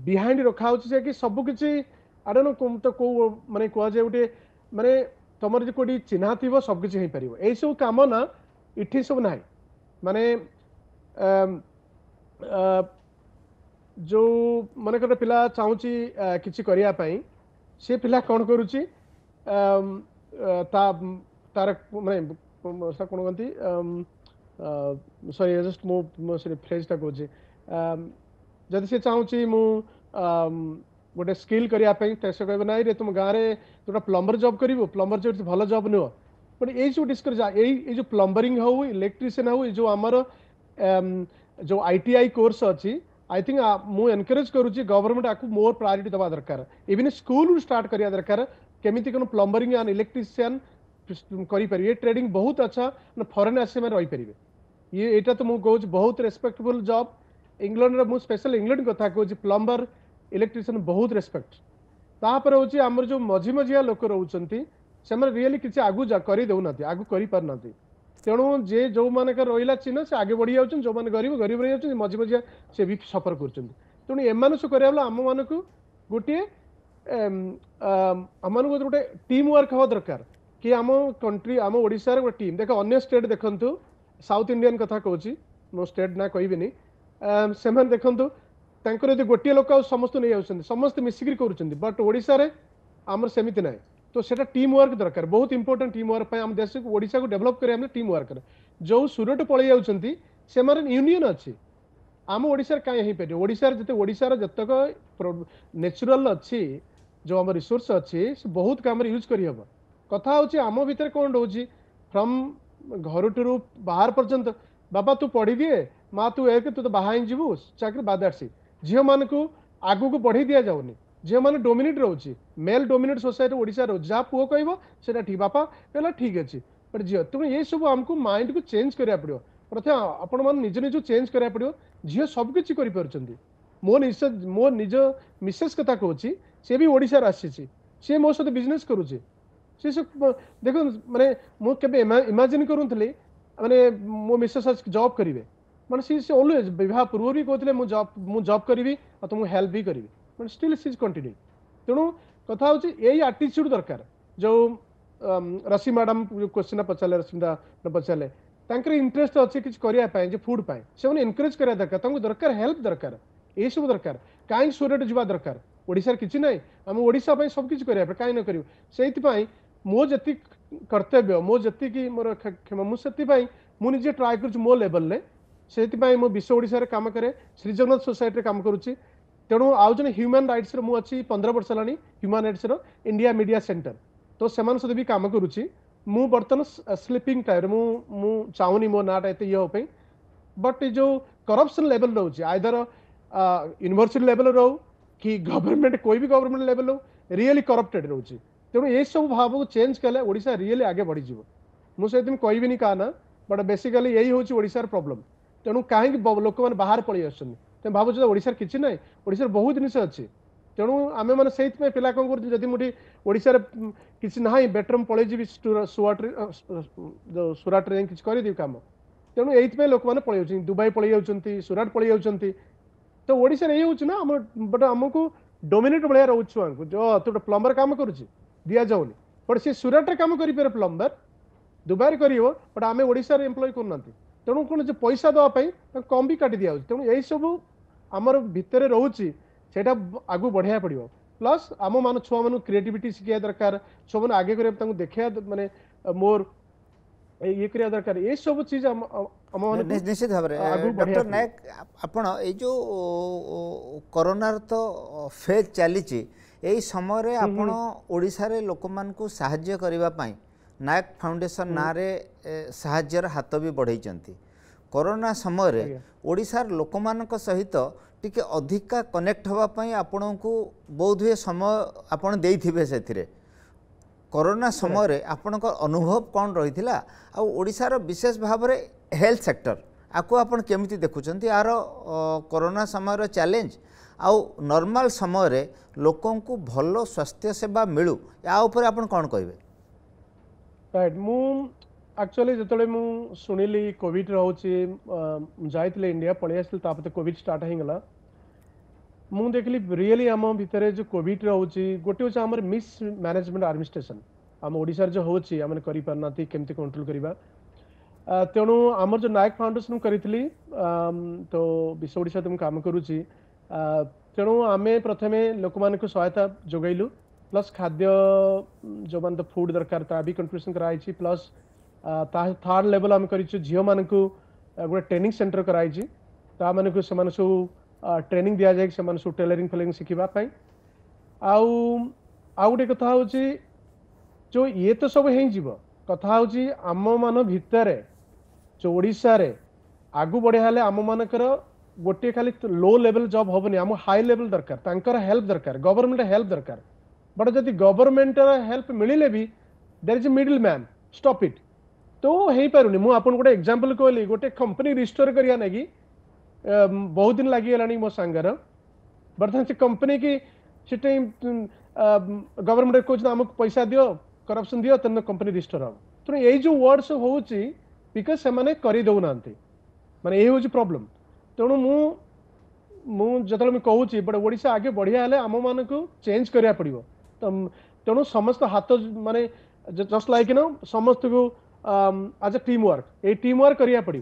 ବିହାଇଣ୍ଡ ରଖାହେଉଛି ଯେ କି ସବୁକିଛି ଆଡ଼ନ ତ କେଉଁ ମାନେ କୁହାଯାଏ ଗୋଟେ ମାନେ ତମର ଯେ କେଉଁଠି ଚିହ୍ନା ଥିବ ସବୁକିଛି ହେଇପାରିବ ଏଇସବୁ କାମ ନା ଏଠି ସବୁ ନାହିଁ ମାନେ ଯେଉଁ ମନେକର ପିଲା ଚାହୁଁଛି କିଛି କରିବା ପାଇଁ से पा कौन कर कौन कहती सरी जस्ट मुझे सरी फ्रेजटा कह जदि से चाहिए मु गोटे स्किल करने से कह ना तुम गाँव में गोटे प्लम्बर जब कर प्लम्बर जब भल जब नुह बटे सब डिस्कस जो प्लम्बरी हूँ इलेक्ट्रीसीयन हूँ जो आमर जो आई टी आई कोर्स अच्छी आई थिंक मुझे एनकरेज कर गवर्नमेंट आपको मोर प्रायोरीटी दवा दरकार इवन स्कूल स्टार्ट करा दरकार केमी कौन प्लम्बरी आन इलेक्ट्रीसीयन करें ट्रेडिंग बहुत अच्छा फरेन आस रहीपर ये यहाँ तो मुझे कहूँ बहुत रेस्पेक्टेबल जब इंग्लैंड मुझे स्पेशल इंग्लैंड कथ कह प्लम्बर इलेक्ट्रीसीयन बहुत रेस्पेक्ट तापर हो जो मझी मझिया लोक रोचे रियली किसी आगू करदे ना आगू करना ତେଣୁ ଯେ ଯେଉଁମାନଙ୍କର ରହିଲା ଚିହ୍ନ ସେ ଆଗେ ବଢ଼ି ଯାଉଛନ୍ତି ଯେଉଁମାନେ ଗରିବ ଗରିବ ରହିଯାଉଛନ୍ତି ମଝି ମଝିଆ ସେ ବି ସଫର କରୁଛନ୍ତି ତେଣୁ ଏମାନଙ୍କୁ କରିବା ବେଳେ ଆମମାନଙ୍କୁ ଗୋଟିଏ ଆମମାନଙ୍କୁ ଗୋଟେ ଟିମ୍ ୱାର୍କ ହେବା ଦରକାର କି ଆମ କଣ୍ଟ୍ରି ଆମ ଓଡ଼ିଶାର ଗୋଟେ ଟିମ୍ ଦେଖ ଅନ୍ୟ ଷ୍ଟେଟ୍ ଦେଖନ୍ତୁ ସାଉଥ ଇଣ୍ଡିଆନ୍ କଥା କହୁଛି ମୋ ଷ୍ଟେଟ୍ ନା କହିବିନି ସେମାନେ ଦେଖନ୍ତୁ ତାଙ୍କର ଯଦି ଗୋଟିଏ ଲୋକ ଆଉ ସମସ୍ତେ ନେଇଯାଉଛନ୍ତି ସମସ୍ତେ ମିଶିକିରି କରୁଛନ୍ତି ବଟ୍ ଓଡ଼ିଶାରେ ଆମର ସେମିତି ନାହିଁ तो सेटा टीम वर्क दरकार बहुत इंपोर्टेंट टीम वर्क हम देश को ओडिसा को डेवलप करे हम टीम वर्क जो सुरट पळे जाउचंती से मारे यूनियन अछि आम ओडिसा काय हे पेटे ओडिसा रे जते ओडिसा रे जतक नेचुरल अछि जो हमर रिसोर्स अछि से बहुत काम रे यूज करि कथा होची आम भीतर कोन रहउची फ्रॉम घर टू बाहर पर्यंत बाबा तू पढ़ी दिए माँ तू एक तू तो बाहर जीव चाकर बाद आसी झील मानक आगू को पढ़ी दि जाऊनी ଯେଉଁମାନେ ଡୋମିନେଟ୍ ରହୁଛି ମେଲ୍ ଡୋମିନେଟ୍ ସୋସାଇଟି ଓଡ଼ିଶା ରହୁଛି ଯାହା ପୁଅ କହିବ ସେଇଟା ଠିକ୍ ବାପା କହିଲା ଠିକ୍ ଅଛି ବଟ୍ ଝିଅ ତେଣୁ ଏସବୁ ଆମକୁ ମାଇଣ୍ଡକୁ ଚେଞ୍ଜ କରିବାକୁ ପଡ଼ିବ ପ୍ରଥମେ ଆପଣମାନେ ନିଜ ନିଜକୁ ଚେଞ୍ଜ କରିବାକୁ ପଡ଼ିବ ଝିଅ ସବୁକିଛି କରିପାରୁଛନ୍ତି ମୋ ନିଜ ମୋ ନିଜ ମିସେସ୍ କଥା କହୁଛି ସେ ବି ଓଡ଼ିଶାରୁ ଆସିଛି ସେ ମୋ ସହିତ ବିଜନେସ୍ କରୁଛି ସେ ସବୁ ଦେଖନ୍ତୁ ମାନେ ମୁଁ କେବେ ଇମାଜିନ୍ କରୁନଥିଲି ମାନେ ମୋ ମିସେସ୍ ଜବ୍ କରିବେ ମାନେ ସି ସେ ଅଲୱେଜ୍ ବିବାହ ପୂର୍ବରୁ ବି କହୁଥିଲେ ମୁଁ ଜବ୍ ମୁଁ ଜବ୍ କରିବି ଆଉ ତୁମକୁ ହେଲ୍ପ ବି କରିବି बट स्टिल सीज कंटिन्यू तेणु कथा यही आटीच्यूड दरकार जो रश्मि मैडम जो क्वेश्चन पचारे रश्मि पचारे इंटरेस्ट अच्छे किसी करने जो फुड एनकरेज कराया दरकार दरकार हेल्प दरकार ये सब दरकार कहीं सोरेट जावा दरकार ओडार किसी ना आम ओडापी सबकि कहीं ना कर मो जी कर्तव्य मो जी मोर क्षम मुझे मुझे ट्राए करो लेवल से मो विश्व ओडार काम कै श्रीजगन्नाथ सोसाइटी काम करुच्छी ତେଣୁ ଆଉ ଜଣେ ହ୍ୟୁମାନ୍ ରାଇଟ୍ସର ମୁଁ ଅଛି ପନ୍ଦର ବର୍ଷ ହେଲାଣି ହ୍ୟୁମାନ୍ ରାଇଟ୍ସର ଇଣ୍ଡିଆ ମିଡ଼ିଆ ସେଣ୍ଟର ତ ସେମାନଙ୍କ ସହିତ ବି କାମ କରୁଛି ମୁଁ ବର୍ତ୍ତମାନ ସ୍ଲିପିଂ ଟାଇପ୍ର ମୁଁ ମୁଁ ଚାହୁଁନି ମୋ ନାଁଟା ଏତେ ଇଏ ହେବା ପାଇଁ ବଟ୍ ଏ ଯେଉଁ କରପ୍ସନ୍ ଲେଭେଲ୍ ରହୁଛି ଆଇଦର ୟୁନିଭର୍ସିଟି ଲେଭେଲ୍ ରହୁ କି ଗଭର୍ଣ୍ଣମେଣ୍ଟ କୋଇ ବି ଗଭର୍ଣ୍ଣମେଣ୍ଟ ଲେଭେଲ୍ ହଉ ରିଏଲି କରପ୍ଟେଡ୍ ରହୁଛି ତେଣୁ ଏସବୁ ଭାବକୁ ଚେଞ୍ଜ କଲେ ଓଡ଼ିଶା ରିଏଲି ଆଗେ ବଢ଼ିଯିବ ମୁଁ ସେଥିପାଇଁ କହିବିନି କାହା ନା ବଟ୍ ବେସିକାଲି ଏଇ ହେଉଛି ଓଡ଼ିଶାର ପ୍ରୋବ୍ଲେମ୍ ତେଣୁ କାହିଁକି ଲୋକମାନେ ବାହାର ପଳେଇ ଆସୁଛନ୍ତି তুমি ଭାବୁଛ ଓଡ଼ିଶାରେ କିଛି ନାହିଁ ଓଡ଼ିଶାରେ ବହୁ ଜିନିଷ ଅଛି ତେଣୁ ଆମେମାନେ ସେଇଥିପାଇଁ ପିଲା କ'ଣ କରୁଛୁ ଯଦି ମୁଁ ଏଠି ଓଡ଼ିଶାରେ କିଛି ନାହିଁ ବେଟର ମୁଁ ପଳେଇଯିବି ସୁରାଟରେ ଯେଉଁ ସୁରାଟରେ ଯାଇ କିଛି କରିଦେବି କାମ ତେଣୁ ଏଇଥିପାଇଁ ଲୋକମାନେ ପଳେଇ ଯାଉଛନ୍ତି ଦୁବାଇ ପଳେଇ ଯାଉଛନ୍ତି ସୁରାଟ ପଳେଇ ଯାଉଛନ୍ତି ତ ଓଡ଼ିଶାରେ ଏଇ ହେଉଛି ନା ଆମ ବଟ୍ ଆମକୁ ଡୋମିନେଟ୍ ଭଳିଆ ରହୁଛୁ ଆମକୁ ଯେଉଁ ତୁ ଗୋଟେ ପ୍ଲମ୍ବର କାମ କରୁଛି ଦିଆଯାଉନି ବଟ୍ ସେ ସୁରାଟରେ କାମ କରିପାରେ ପ୍ଲମ୍ବର ଦୁବାଇରେ କରିବ ବଟ୍ ଆମେ ଓଡ଼ିଶାରେ ଏମ୍ପ୍ଲୟ କରୁନାହାନ୍ତି ତେଣୁ କ'ଣ ଯେ ପଇସା ଦେବା ପାଇଁ ତାଙ୍କୁ କମ୍ ବି କାଟି ଦିଆଯାଉଛି ତେଣୁ ଏଇସବୁ ଆମର ଭିତରେ ରହୁଛି ସେଇଟା ଆଗକୁ ବଢ଼େଇବା ପଡ଼ିବ ପ୍ଲସ୍ ଆମ ମାନ ଛୁଆମାନଙ୍କୁ କ୍ରିଏଟିଭିଟି ଶିଖେଇବା ଦରକାର ଛୁଆମାନେ ଆଗେ କରିବା ତାଙ୍କୁ ଦେଖେଇବା ମାନେ ମୋର ଇଏ କରିବା ଦରକାର ଏସବୁ ଚିଜ ନିଶ୍ଚିତ ଭାବରେ ଡକ୍ଟର ନାୟକ ଆପଣ ଏଇ ଯେଉଁ କରୋନାର ତ ଫେଜ୍ ଚାଲିଛି ଏଇ ସମୟରେ ଆପଣ ଓଡ଼ିଶାରେ ଲୋକମାନଙ୍କୁ ସାହାଯ୍ୟ କରିବା ପାଇଁ ନାୟକ ଫାଉଣ୍ଡେସନ ନାଁରେ ସାହାଯ୍ୟର ହାତ ବି ବଢ଼େଇଛନ୍ତି କରୋନା ସମୟରେ ଓଡ଼ିଶାର ଲୋକମାନଙ୍କ ସହିତ ଟିକେ ଅଧିକା କନେକ୍ଟ ହେବା ପାଇଁ ଆପଣଙ୍କୁ ବୋଧ ହୁଏ ସମୟ ଆପଣ ଦେଇଥିବେ ସେଥିରେ କରୋନା ସମୟରେ ଆପଣଙ୍କ ଅନୁଭବ କ'ଣ ରହିଥିଲା ଆଉ ଓଡ଼ିଶାର ବିଶେଷ ଭାବରେ ହେଲ୍ଥ ସେକ୍ଟର ଆକୁ ଆପଣ କେମିତି ଦେଖୁଛନ୍ତି ଆର କରୋନା ସମୟର ଚ୍ୟାଲେଞ୍ଜ ଆଉ ନର୍ମାଲ ସମୟରେ ଲୋକଙ୍କୁ ଭଲ ସ୍ୱାସ୍ଥ୍ୟ ସେବା ମିଳୁ ଏହା ଉପରେ ଆପଣ କ'ଣ କହିବେ ରାଇଟ୍ ମୁଁ ଆକ୍ଚୁଆଲି ଯେତେବେଳେ ମୁଁ ଶୁଣିଲି କୋଭିଡ୍ ରହୁଛି ଯାଇଥିଲେ ଇଣ୍ଡିଆ ପଳେଇ ଆସିଲି ତାପରେ ତ କୋଭିଡ୍ ଷ୍ଟାର୍ଟ ହେଇଗଲା ମୁଁ ଦେଖିଲି ରିଏଲି ଆମ ଭିତରେ ଯେଉଁ କୋଭିଡ୍ ରହୁଛି ଗୋଟେ ହେଉଛି ଆମର ମିସ୍ ମ୍ୟାନେଜମେଣ୍ଟ ଆଡମିନିଷ୍ଟ୍ରେସନ୍ ଆମ ଓଡ଼ିଶାରେ ଯେଉଁ ହେଉଛି ଆମେ କରିପାରୁନାହାନ୍ତି କେମିତି କଣ୍ଟ୍ରୋଲ କରିବା ତେଣୁ ଆମର ଯେଉଁ ନାୟକ ଫାଉଣ୍ଡେସନ୍ କରିଥିଲି ତ ବିଶ୍ୱ ଓଡ଼ିଶା ତ ମୁଁ କାମ କରୁଛି ତେଣୁ ଆମେ ପ୍ରଥମେ ଲୋକମାନଙ୍କୁ ସହାୟତା ଯୋଗାଇଲୁ ପ୍ଲସ୍ ଖାଦ୍ୟ ଯେଉଁମାନେ ତ ଫୁଡ଼୍ ଦରକାର ତା ବି କଣ୍ଟ୍ରିବ୍ୟୁସନ୍ କରାହେଇଛି ପ୍ଲସ୍ थार्ड लेवल आम कर झील मान गोटे ट्रेनिंग सेन्टर कराई मानक से ट्रेनिंग दि जाए से टेलरिंग फेलरिंग शिखापी आउ आ गोटे कथा हूँ जो ये तो सब हो कथा हूँ आम मान भितर जो ओडारे आगु बढ़िया आम मानकर गोटे खाली लो लेवल जब हेनी आम हाई लेवल दरकार हेल्प दरकार गवर्नमेंट हेल्प दरकार बट जदि गवर्नमेंट हेल्प मिलने भी there is a middle man stop it तो ହେଇପାରୁନି ମୁଁ ଆପଣଙ୍କୁ ଗୋଟେ ଏକ୍ଜାମ୍ପଲ୍ କହିଲି ଗୋଟେ କମ୍ପାନୀ ରିଷ୍ଟୋର କରିବା ନାଗି ବହୁତ ଦିନ ଲାଗିଗଲାଣି ମୋ ସାଙ୍ଗର ବର୍ତ୍ତମାନ ସେ କମ୍ପାନୀ କି ସେଠି ଗଭର୍ଣ୍ଣମେଣ୍ଟ କହୁଛନ୍ତି ଆମକୁ ପଇସା ଦିଅ କରପ୍ସନ ଦିଅ ତେଣୁ କମ୍ପାନୀ ରିଷ୍ଟୋର ହେବ ତେଣୁ ଏଇ ଯେଉଁ ୱାର୍ଡ ସବୁ ହେଉଛି ବିକଜ ସେମାନେ କରିଦେଉନାହାନ୍ତି ମାନେ ଏଇ ହେଉଛି ପ୍ରୋବ୍ଲେମ୍ ତେଣୁ ମୁଁ ମୁଁ ଯେତେବେଳେ ମୁଁ କହୁଛି ବଟ୍ ଓଡ଼ିଶା ଆଗେ ବଢ଼ିଆ ହେଲେ ଆମମାନଙ୍କୁ ଚେଞ୍ଜ କରିବାକୁ ପଡ଼ିବ ତେଣୁ ସମସ୍ତ ହାତ ମାନେ ଜଷ୍ଟ ଲାଇକ୍ ନ ସମସ୍ତଙ୍କୁ आज ए टीम वर्क ये टीम वर्क करा पड़ो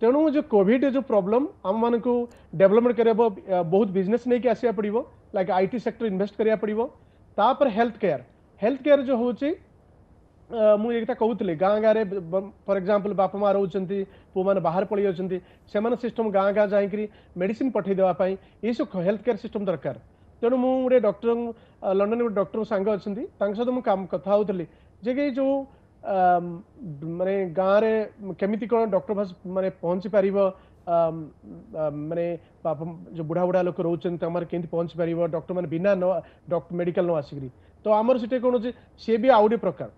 तेणु जो कॉविड जो प्रोब्लम आम मानक डेवलपमेंट कर बहुत बिजनेस नहीं कि आसा पड़ो like I T sector invest करा पड़ो हेल्थ केयर हेल्थ केयर जो हूँ मुझे एक कहती गाँ गाँव में फर एक्जाम्पल बाप माँ रोच पुओ मैंने बाहर पलि से सिस्टम गाँ गाँ जा मेडिसीन पठेदेप ये सब हेल्थ केयर सिस्टम दरकार तेणु मुझे डक्टर लंडन गोटे डक्टर सांग अच्छा सहित मुझे कथ जे कि जो ମାନେ ଗାଁରେ କେମିତି କ'ଣ ଡକ୍ଟର ଭାସ ମାନେ ପହଞ୍ଚି ପାରିବ ମାନେ ଯେଉଁ ବୁଢ଼ା ବୁଢ଼ା ଲୋକ ରହୁଛନ୍ତି ତାଙ୍କର କେମିତି ପହଞ୍ଚି ପାରିବ ଡକ୍ଟରମାନେ ବିନା ନ ମେଡ଼ିକାଲ ନ ଆସିକିରି ତ ଆମର ସେଠି କ'ଣ ହେଉଛି ସିଏ ବି ଆଉ ଗୋଟେ ପ୍ରକାର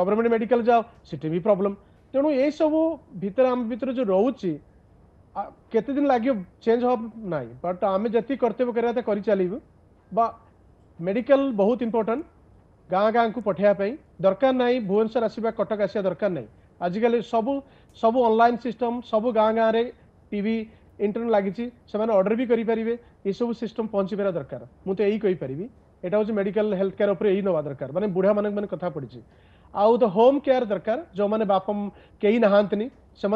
ଗଭର୍ଣ୍ଣମେଣ୍ଟ ମେଡ଼ିକାଲ ଯାଅ ସେଠି ବି ପ୍ରୋବ୍ଲେମ୍ ତେଣୁ ଏସବୁ ଭିତରେ ଆମ ଭିତରେ ଯେଉଁ ରହୁଛି କେତେ ଦିନ ଲାଗିବ ଚେଞ୍ଜ ହେବ ନାହିଁ ବଟ୍ ଆମେ ଯେତିକି କର୍ତ୍ତବ୍ୟ କରିବା କଥା କରିଚାଲିବୁ ବା ମେଡ଼ିକାଲ ବହୁତ ଇମ୍ପୋର୍ଟାଣ୍ଟ गाँ गाँ को पठाईपी दरकार ना भुवनेश्वर आसवा कटक आसवा दरकार नहीं आजिकल सब सब अनल सिस्टम सब गाँ गाँ टीवी इंटरनेट लगी अर्डर भी करेंगे ये सब सिस्टम पहुँचवा दरकार मुझे तो यही कही पारि यहाँ हूँ मेडिकल हेल्थ केयर उपर यही ना दरकार मानते बुढ़ा मान मैंने कथा पड़ी आउ द होम केयर दरकार जो मैंने बाप कई नहांती से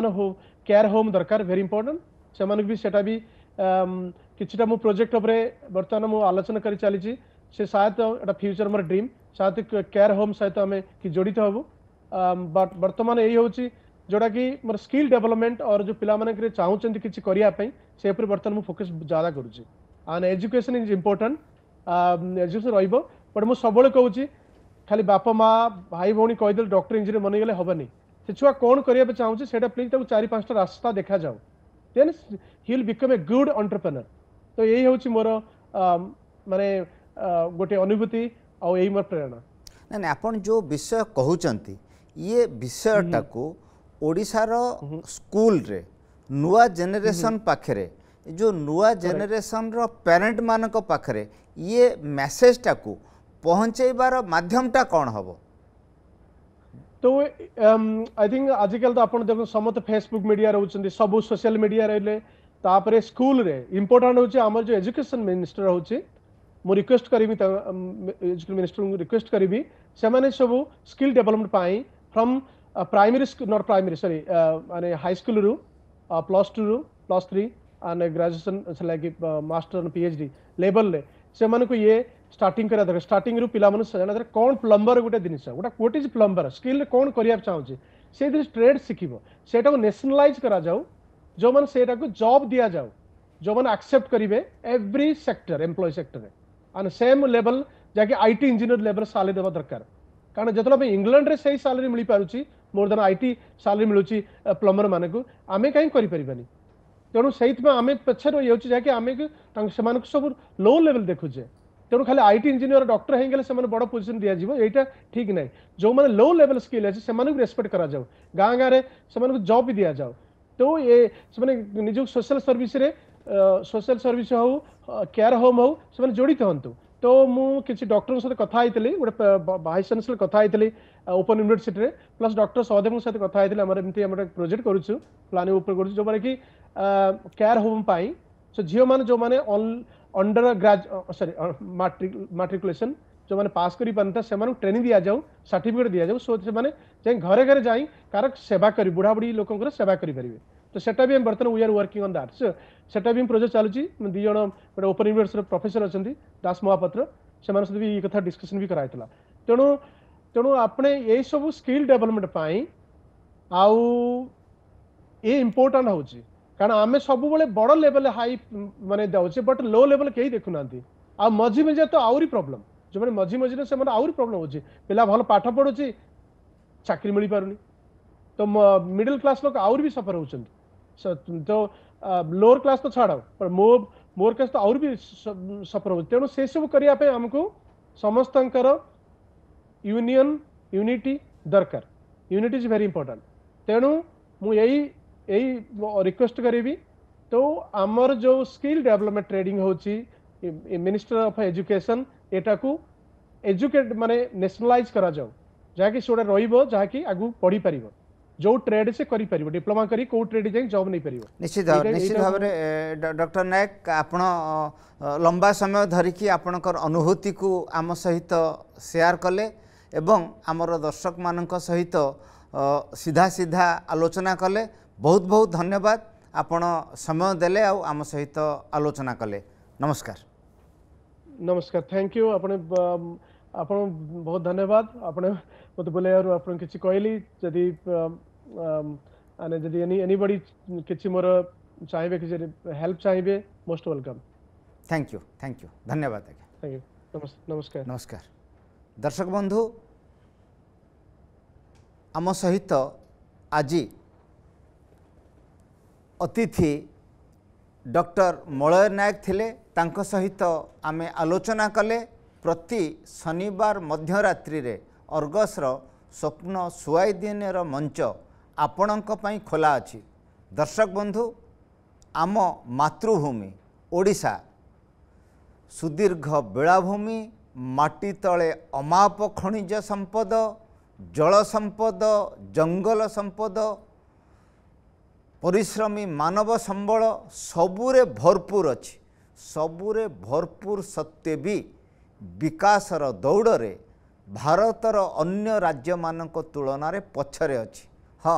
केयर होम दरकार भेरी इंपोर्टाट से भी सेटा भी किटा मु प्रोजेक्ट उपरे बर्तमान मुझे आलोचना कर चली से एक फ्यूचर मोर ड्रीम सहित केयर होम सहित आम जोड़ित हबु बट बर्तमान यही हूँ जोड़ा कि मोर स्किल डेवलपमेंट और जो पिला मैंने चाहूँ किसी करापुर बर्तन मुझे फोकस ज्यादा करुँ एजुकेशन इज इम्पोर्टाट एजुकेशन रोब बट मुझे सब कौन खाली बाप माँ भाई भाई कहीदे डक्टर इंजीनियर मन गले हेनी से छुआ कौन करने चाहूँ से प्लीज तक चार पाँचटा रास्ता देखा जाऊ दे बिकम ए गुड अंटरप्रेनर तो यही हूँ मोर मानने गोटे अनुभूति आई मोर प्रेरणा ना आप जो विषय कहते ये विषयटा को स्कूल रे नुआ जनरेशन पाखरे जो नुआ जेनेसन रो पेरेंट मानक पाखरे ये मैसेज को पहुंचेबार माध्यमटा कौन हम तो आई थिंक आजिकल तो आप देख समस्त फेसबुक मीडिया रहउचंदी सब सोशल मीडिया रेपर स्कूल रे इंपोर्टेंट होचे जो एजुकेशन मिनिस्टर होचे मु रिक्वेस्ट करी एजुकेशन मिनिस्टर को रिक्वेस्ट करी से सब स्किल डेभलपमेंट पाई from primary not primary sorry मैंने हाईस्कल रु प्लस टू रु प्लस थ्री आने graduation like master and P D level ले, से ये स्टार्ट करा दरकार स्टार्ट रु पाला कौन प्लम्बर गोटे जिन गोटे व्हाट इज प्लम्बर स्किल कौन करा चाहिए से ट्रेड शिखब से नेशनलाइज करा जो मैंने से जब दि जाऊ जो मैंने आक्सेप्ट करेंगे एव्री सेक्टर एम्प्लय सेक्टर में ಅನ್ ಸೇಮ್ ಲೆವೆಲ್ ଯାହାକି ଆଇଟି ଇଞ୍ଜିନିୟର ଲେବଲ୍ ସାଲାରୀ ଦେବା ଦରକାର କାରଣ ଯେତେବେଳେ ଆମେ ଇଂଲଣ୍ଡରେ ସେଇ ସାଲାରୀ ମିଳିପାରୁଛି ମୋର ଦେନ୍ ଆଇଟି ସାଲାରୀ ମିଳୁଛି ପ୍ଲମ୍ବରମାନଙ୍କୁ ଆମେ କାହିଁ କରିପାରିବାନି ତେଣୁ ସେଇଥିପାଇଁ ଆମେ ପଛରେ ରହିଯାଉଛୁ ଯାହାକି ଆମେ ସେମାନଙ୍କୁ ସବୁ ଲୋ ଲେଭେଲ୍ ଦେଖୁଛେ ତେଣୁ ଖାଲି ଆଇଟି ଇଞ୍ଜିନିୟର ଡକ୍ଟର ହେଇଗଲେ ସେମାନେ ବଡ଼ ପୋଜିସନ୍ ଦିଆଯିବ ଏଇଟା ଠିକ୍ ନାହିଁ ଯେଉଁମାନେ ଲୋ ଲେଭେଲ୍ ସ୍କିଲ୍ ଅଛି ସେମାନଙ୍କୁ ରେସ୍ପେକ୍ଟ କରାଯାଉ ଗାଁ ଗାଁରେ ସେମାନଙ୍କୁ ଜବ୍ ବି ଦିଆଯାଉ ତେଣୁ ଏ ସେମାନେ ନିଜକୁ ସୋସିଆଲ ସର୍ଭିସରେ सोशल सर्विस हूँ केयार होम हूँ से जोड़ित हूँ तो, तो मुझे डक्टर सहित कथी गोटे भाई चान्स कथी open university plus doctor Sahadev सहित कथी एम प्रोजेक्ट करुच्छू प्लानिंग उपर कर जो मैंने कि केयार होम पर सो झी मैंने जो मैंने अंडर ग्राज सरी मैट्रिकुलेसन जो मैंने पास कर ट्रेनिंग दि जाऊ सार्टिफिकेट दि जाऊ सो घरे घरे जाए कार सेवा कर बुढ़ा बुढ़ी लोक सेवा करेंगे ତ ସେଟା ବି ଆମେ ବର୍ତ୍ତମାନ we are working on that ସେଟା ବି ପ୍ରୋଜେକ୍ଟ ଚାଲୁଛି ଦୁଇ ଜଣ ଗୋଟେ ଓପନ୍ ୟୁନିଭର୍ସିଟିର ପ୍ରଫେସର ଅଛନ୍ତି ଦାସ ମହାପାତ୍ର ସେମାନଙ୍କ ସହିତ ବି ଏ କଥା ଡିସ୍କସନ୍ ବି କରାହେଇଥିଲା ତେଣୁ ତେଣୁ ଆପଣ ଏଇସବୁ ସ୍କିଲ୍ ଡେଭଲପମେଣ୍ଟ ପାଇଁ ଆଉ ଏ ଇମ୍ପୋର୍ଟାଣ୍ଟ ହେଉଛି କାରଣ ଆମେ ସବୁବେଳେ ବଡ଼ ଲେଭେଲ୍ ହାଇ ମାନେ ଦେଉଛେ ବଟ୍ ଲୋ ଲେଭେଲ୍ କେହି ଦେଖୁନାହାନ୍ତି ଆଉ ମଝି ମଝିରେ ତ ଆହୁରି ପ୍ରୋବ୍ଲେମ୍ ଯେଉଁମାନେ ମଝି ମଝିରେ ସେମାନେ ଆହୁରି ପ୍ରୋବ୍ଲେମ୍ ହେଉଛି ପିଲା ଭଲ ପାଠ ପଢ଼ୁଛି ଚାକିରି ମିଳିପାରୁନି ତ ମିଡିଲ୍ କ୍ଲାସ୍ ଲୋକ ଆହୁରି ବି ସଫର ହେଉଛନ୍ତି सो तो लोअर क्लास तो छाड़ पर मो मोर क्लास तो आहुरी भी सफर हो तेणु से सब करने आमको समस्त यूनियन यूनिटी दरकार यूनिट इज भेरी इंपोर्टां तेणु मु रिक्वेस्ट करी तो आमर जो स्किल डेभलपमेंट ट्रेडिंग हूँ मिनिस्टर अफ एजुकेशन यहाँ को एजुकेट मान नेशनलाइज करा जाऊ जहाँकि से गोटे रही आगे पढ़ी पार जो ट्रेड से परिबो डिप्लोमा करी को ट्रेड जाए जॉब नै परिबो निश्चित निश्चित भाव में डॉक्टर नायक आपण लंबा समय धरि धरिकी आपणकर अनुभूति को आम सहित शेयर करले एवं हमर दर्शक मानन को सहित सीधा सीधा आलोचना करले बहुत बहुत धन्यवाद आपण समय देले आ आम सहित आलोचना करले नमस्कार नमस्कार थैंक यू आपने बहुत धन्यवाद ଧନ୍ୟବାଦ ଆପଣ बोले ବୁଲେଇବାରୁ ଆପଣ କିଛି कहली यदि ମାନେ ଯଦି ଏନିବଡି କିଛି ମୋର ଚାହିଁବେ କିଛି ହେଲ୍ପ ଚାହିଁବେ most welcome thank you thank you ଧନ୍ୟବାଦ ଆଜ୍ଞା ଥ୍ୟାଙ୍କ ୟୁ ନମସ୍କାର ନମସ୍କାର ଦର୍ଶକ ବନ୍ଧୁ ଆମ ସହିତ ଆଜି ଅତିଥି ଡକ୍ଟର ମଳୟ ନାୟକ ଥିଲେ ତାଙ୍କ ସହିତ ଆମେ ଆଲୋଚନା କଲେ ପ୍ରତି ଶନିବାର ମଧ୍ୟରାତ୍ରିରେ ଅର୍ଗସର ସ୍ୱପ୍ନ ସୁଆଇଦିନର ମଞ୍ଚ ଆପଣଙ୍କ ପାଇଁ ଖୋଲା ଅଛି ଦର୍ଶକ ବନ୍ଧୁ ଆମ ମାତୃଭୂମି ଓଡ଼ିଶା ସୁଦୀର୍ଘ ବେଳାଭୂମି ମାଟି ତଳେ ଅମାପ ଖଣିଜ ସମ୍ପଦ ଜଳ ସମ୍ପଦ ଜଙ୍ଗଲ ସମ୍ପଦ ପରିଶ୍ରମୀ ମାନବ ସମ୍ବଳ ସବୁରେ ଭରପୁର ଅଛି ସବୁରେ ଭରପୁର ସତ୍ତ୍ୱେ ବି ବିକାଶର ଦୌଡ଼ରେ ଭାରତର ଅନ୍ୟ ରାଜ୍ୟମାନଙ୍କ ତୁଳନାରେ ପଛରେ ଅଛି ହଁ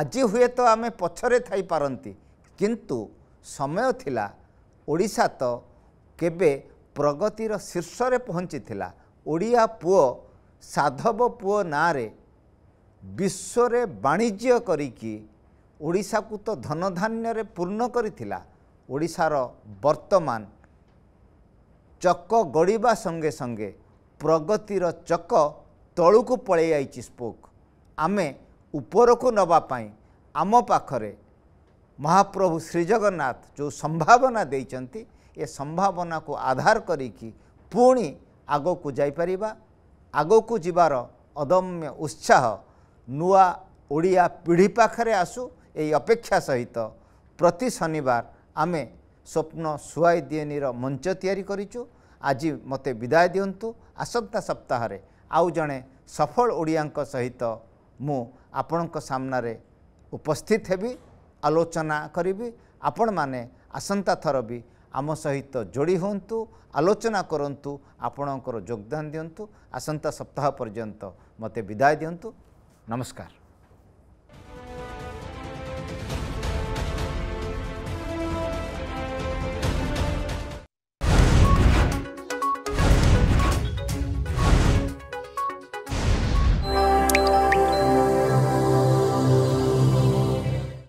ଆଜି ହୁଏତ ଆମେ ପଛରେ ଥାଇପାରନ୍ତି କିନ୍ତୁ ସମୟ ଥିଲା ଓଡ଼ିଶା ତ କେବେ ପ୍ରଗତିର ଶୀର୍ଷରେ ପହଞ୍ଚିଥିଲା ଓଡ଼ିଆ ପୁଅ ସାଧବ ପୁଅ ନାଁରେ ବିଶ୍ୱରେ ବାଣିଜ୍ୟ କରିକି ଓଡ଼ିଶାକୁ ତ ଧନଧାନ୍ୟରେ ପୂର୍ଣ୍ଣ କରିଥିଲା ଓଡ଼ିଶାର ବର୍ତ୍ତମାନ ଚକ ଗଡ଼ିବା ସଙ୍ଗେ ସଙ୍ଗେ ପ୍ରଗତିର ଚକ ତଳକୁ ପଳାଇ ଆଇଛି ସ୍ପୋକ୍ ଆମେ ଉପରକୁ ନେବା ପାଇଁ ଆମ ପାଖରେ ମହାପ୍ରଭୁ ଶ୍ରୀଜଗନ୍ନାଥ ଯେଉଁ ସମ୍ଭାବନା ଦେଇଛନ୍ତି ଏ ସମ୍ଭାବନାକୁ ଆଧାର କରିକି ପୁଣି ଆଗକୁ ଯାଇପାରିବା ଆଗକୁ ଯିବାର ଅଦମ୍ୟ ଉତ୍ସାହ ନୂଆ ଓଡ଼ିଆ ପିଢ଼ି ପାଖରେ ଆସୁ ଏଇ ଅପେକ୍ଷା ସହିତ ପ୍ରତି ଶନିବାର ଆମେ ସ୍ୱପ୍ନ ସୁଆଇ ଦିଏନିର ମଞ୍ଚ ତିଆରି କରିଛୁ ଆଜି ମୋତେ ବିଦାୟ ଦିଅନ୍ତୁ ଆସନ୍ତା ସପ୍ତାହରେ ଆଉ ଜଣେ ସଫଳ ଓଡ଼ିଆଙ୍କ ସହିତ ମୁଁ ଆପଣଙ୍କ ସାମ୍ନାରେ ଉପସ୍ଥିତ ହେବି ଆଲୋଚନା କରିବି ଆପଣମାନେ ଆସନ୍ତା ଥର ବି ଆମ ସହିତ ଯୋଡ଼ି ହୁଅନ୍ତୁ ଆଲୋଚନା କରନ୍ତୁ ଆପଣଙ୍କର ଯୋଗଦାନ ଦିଅନ୍ତୁ ଆସନ୍ତା ସପ୍ତାହ ପର୍ଯ୍ୟନ୍ତ ମୋତେ ବିଦାୟ ଦିଅନ୍ତୁ ନମସ୍କାର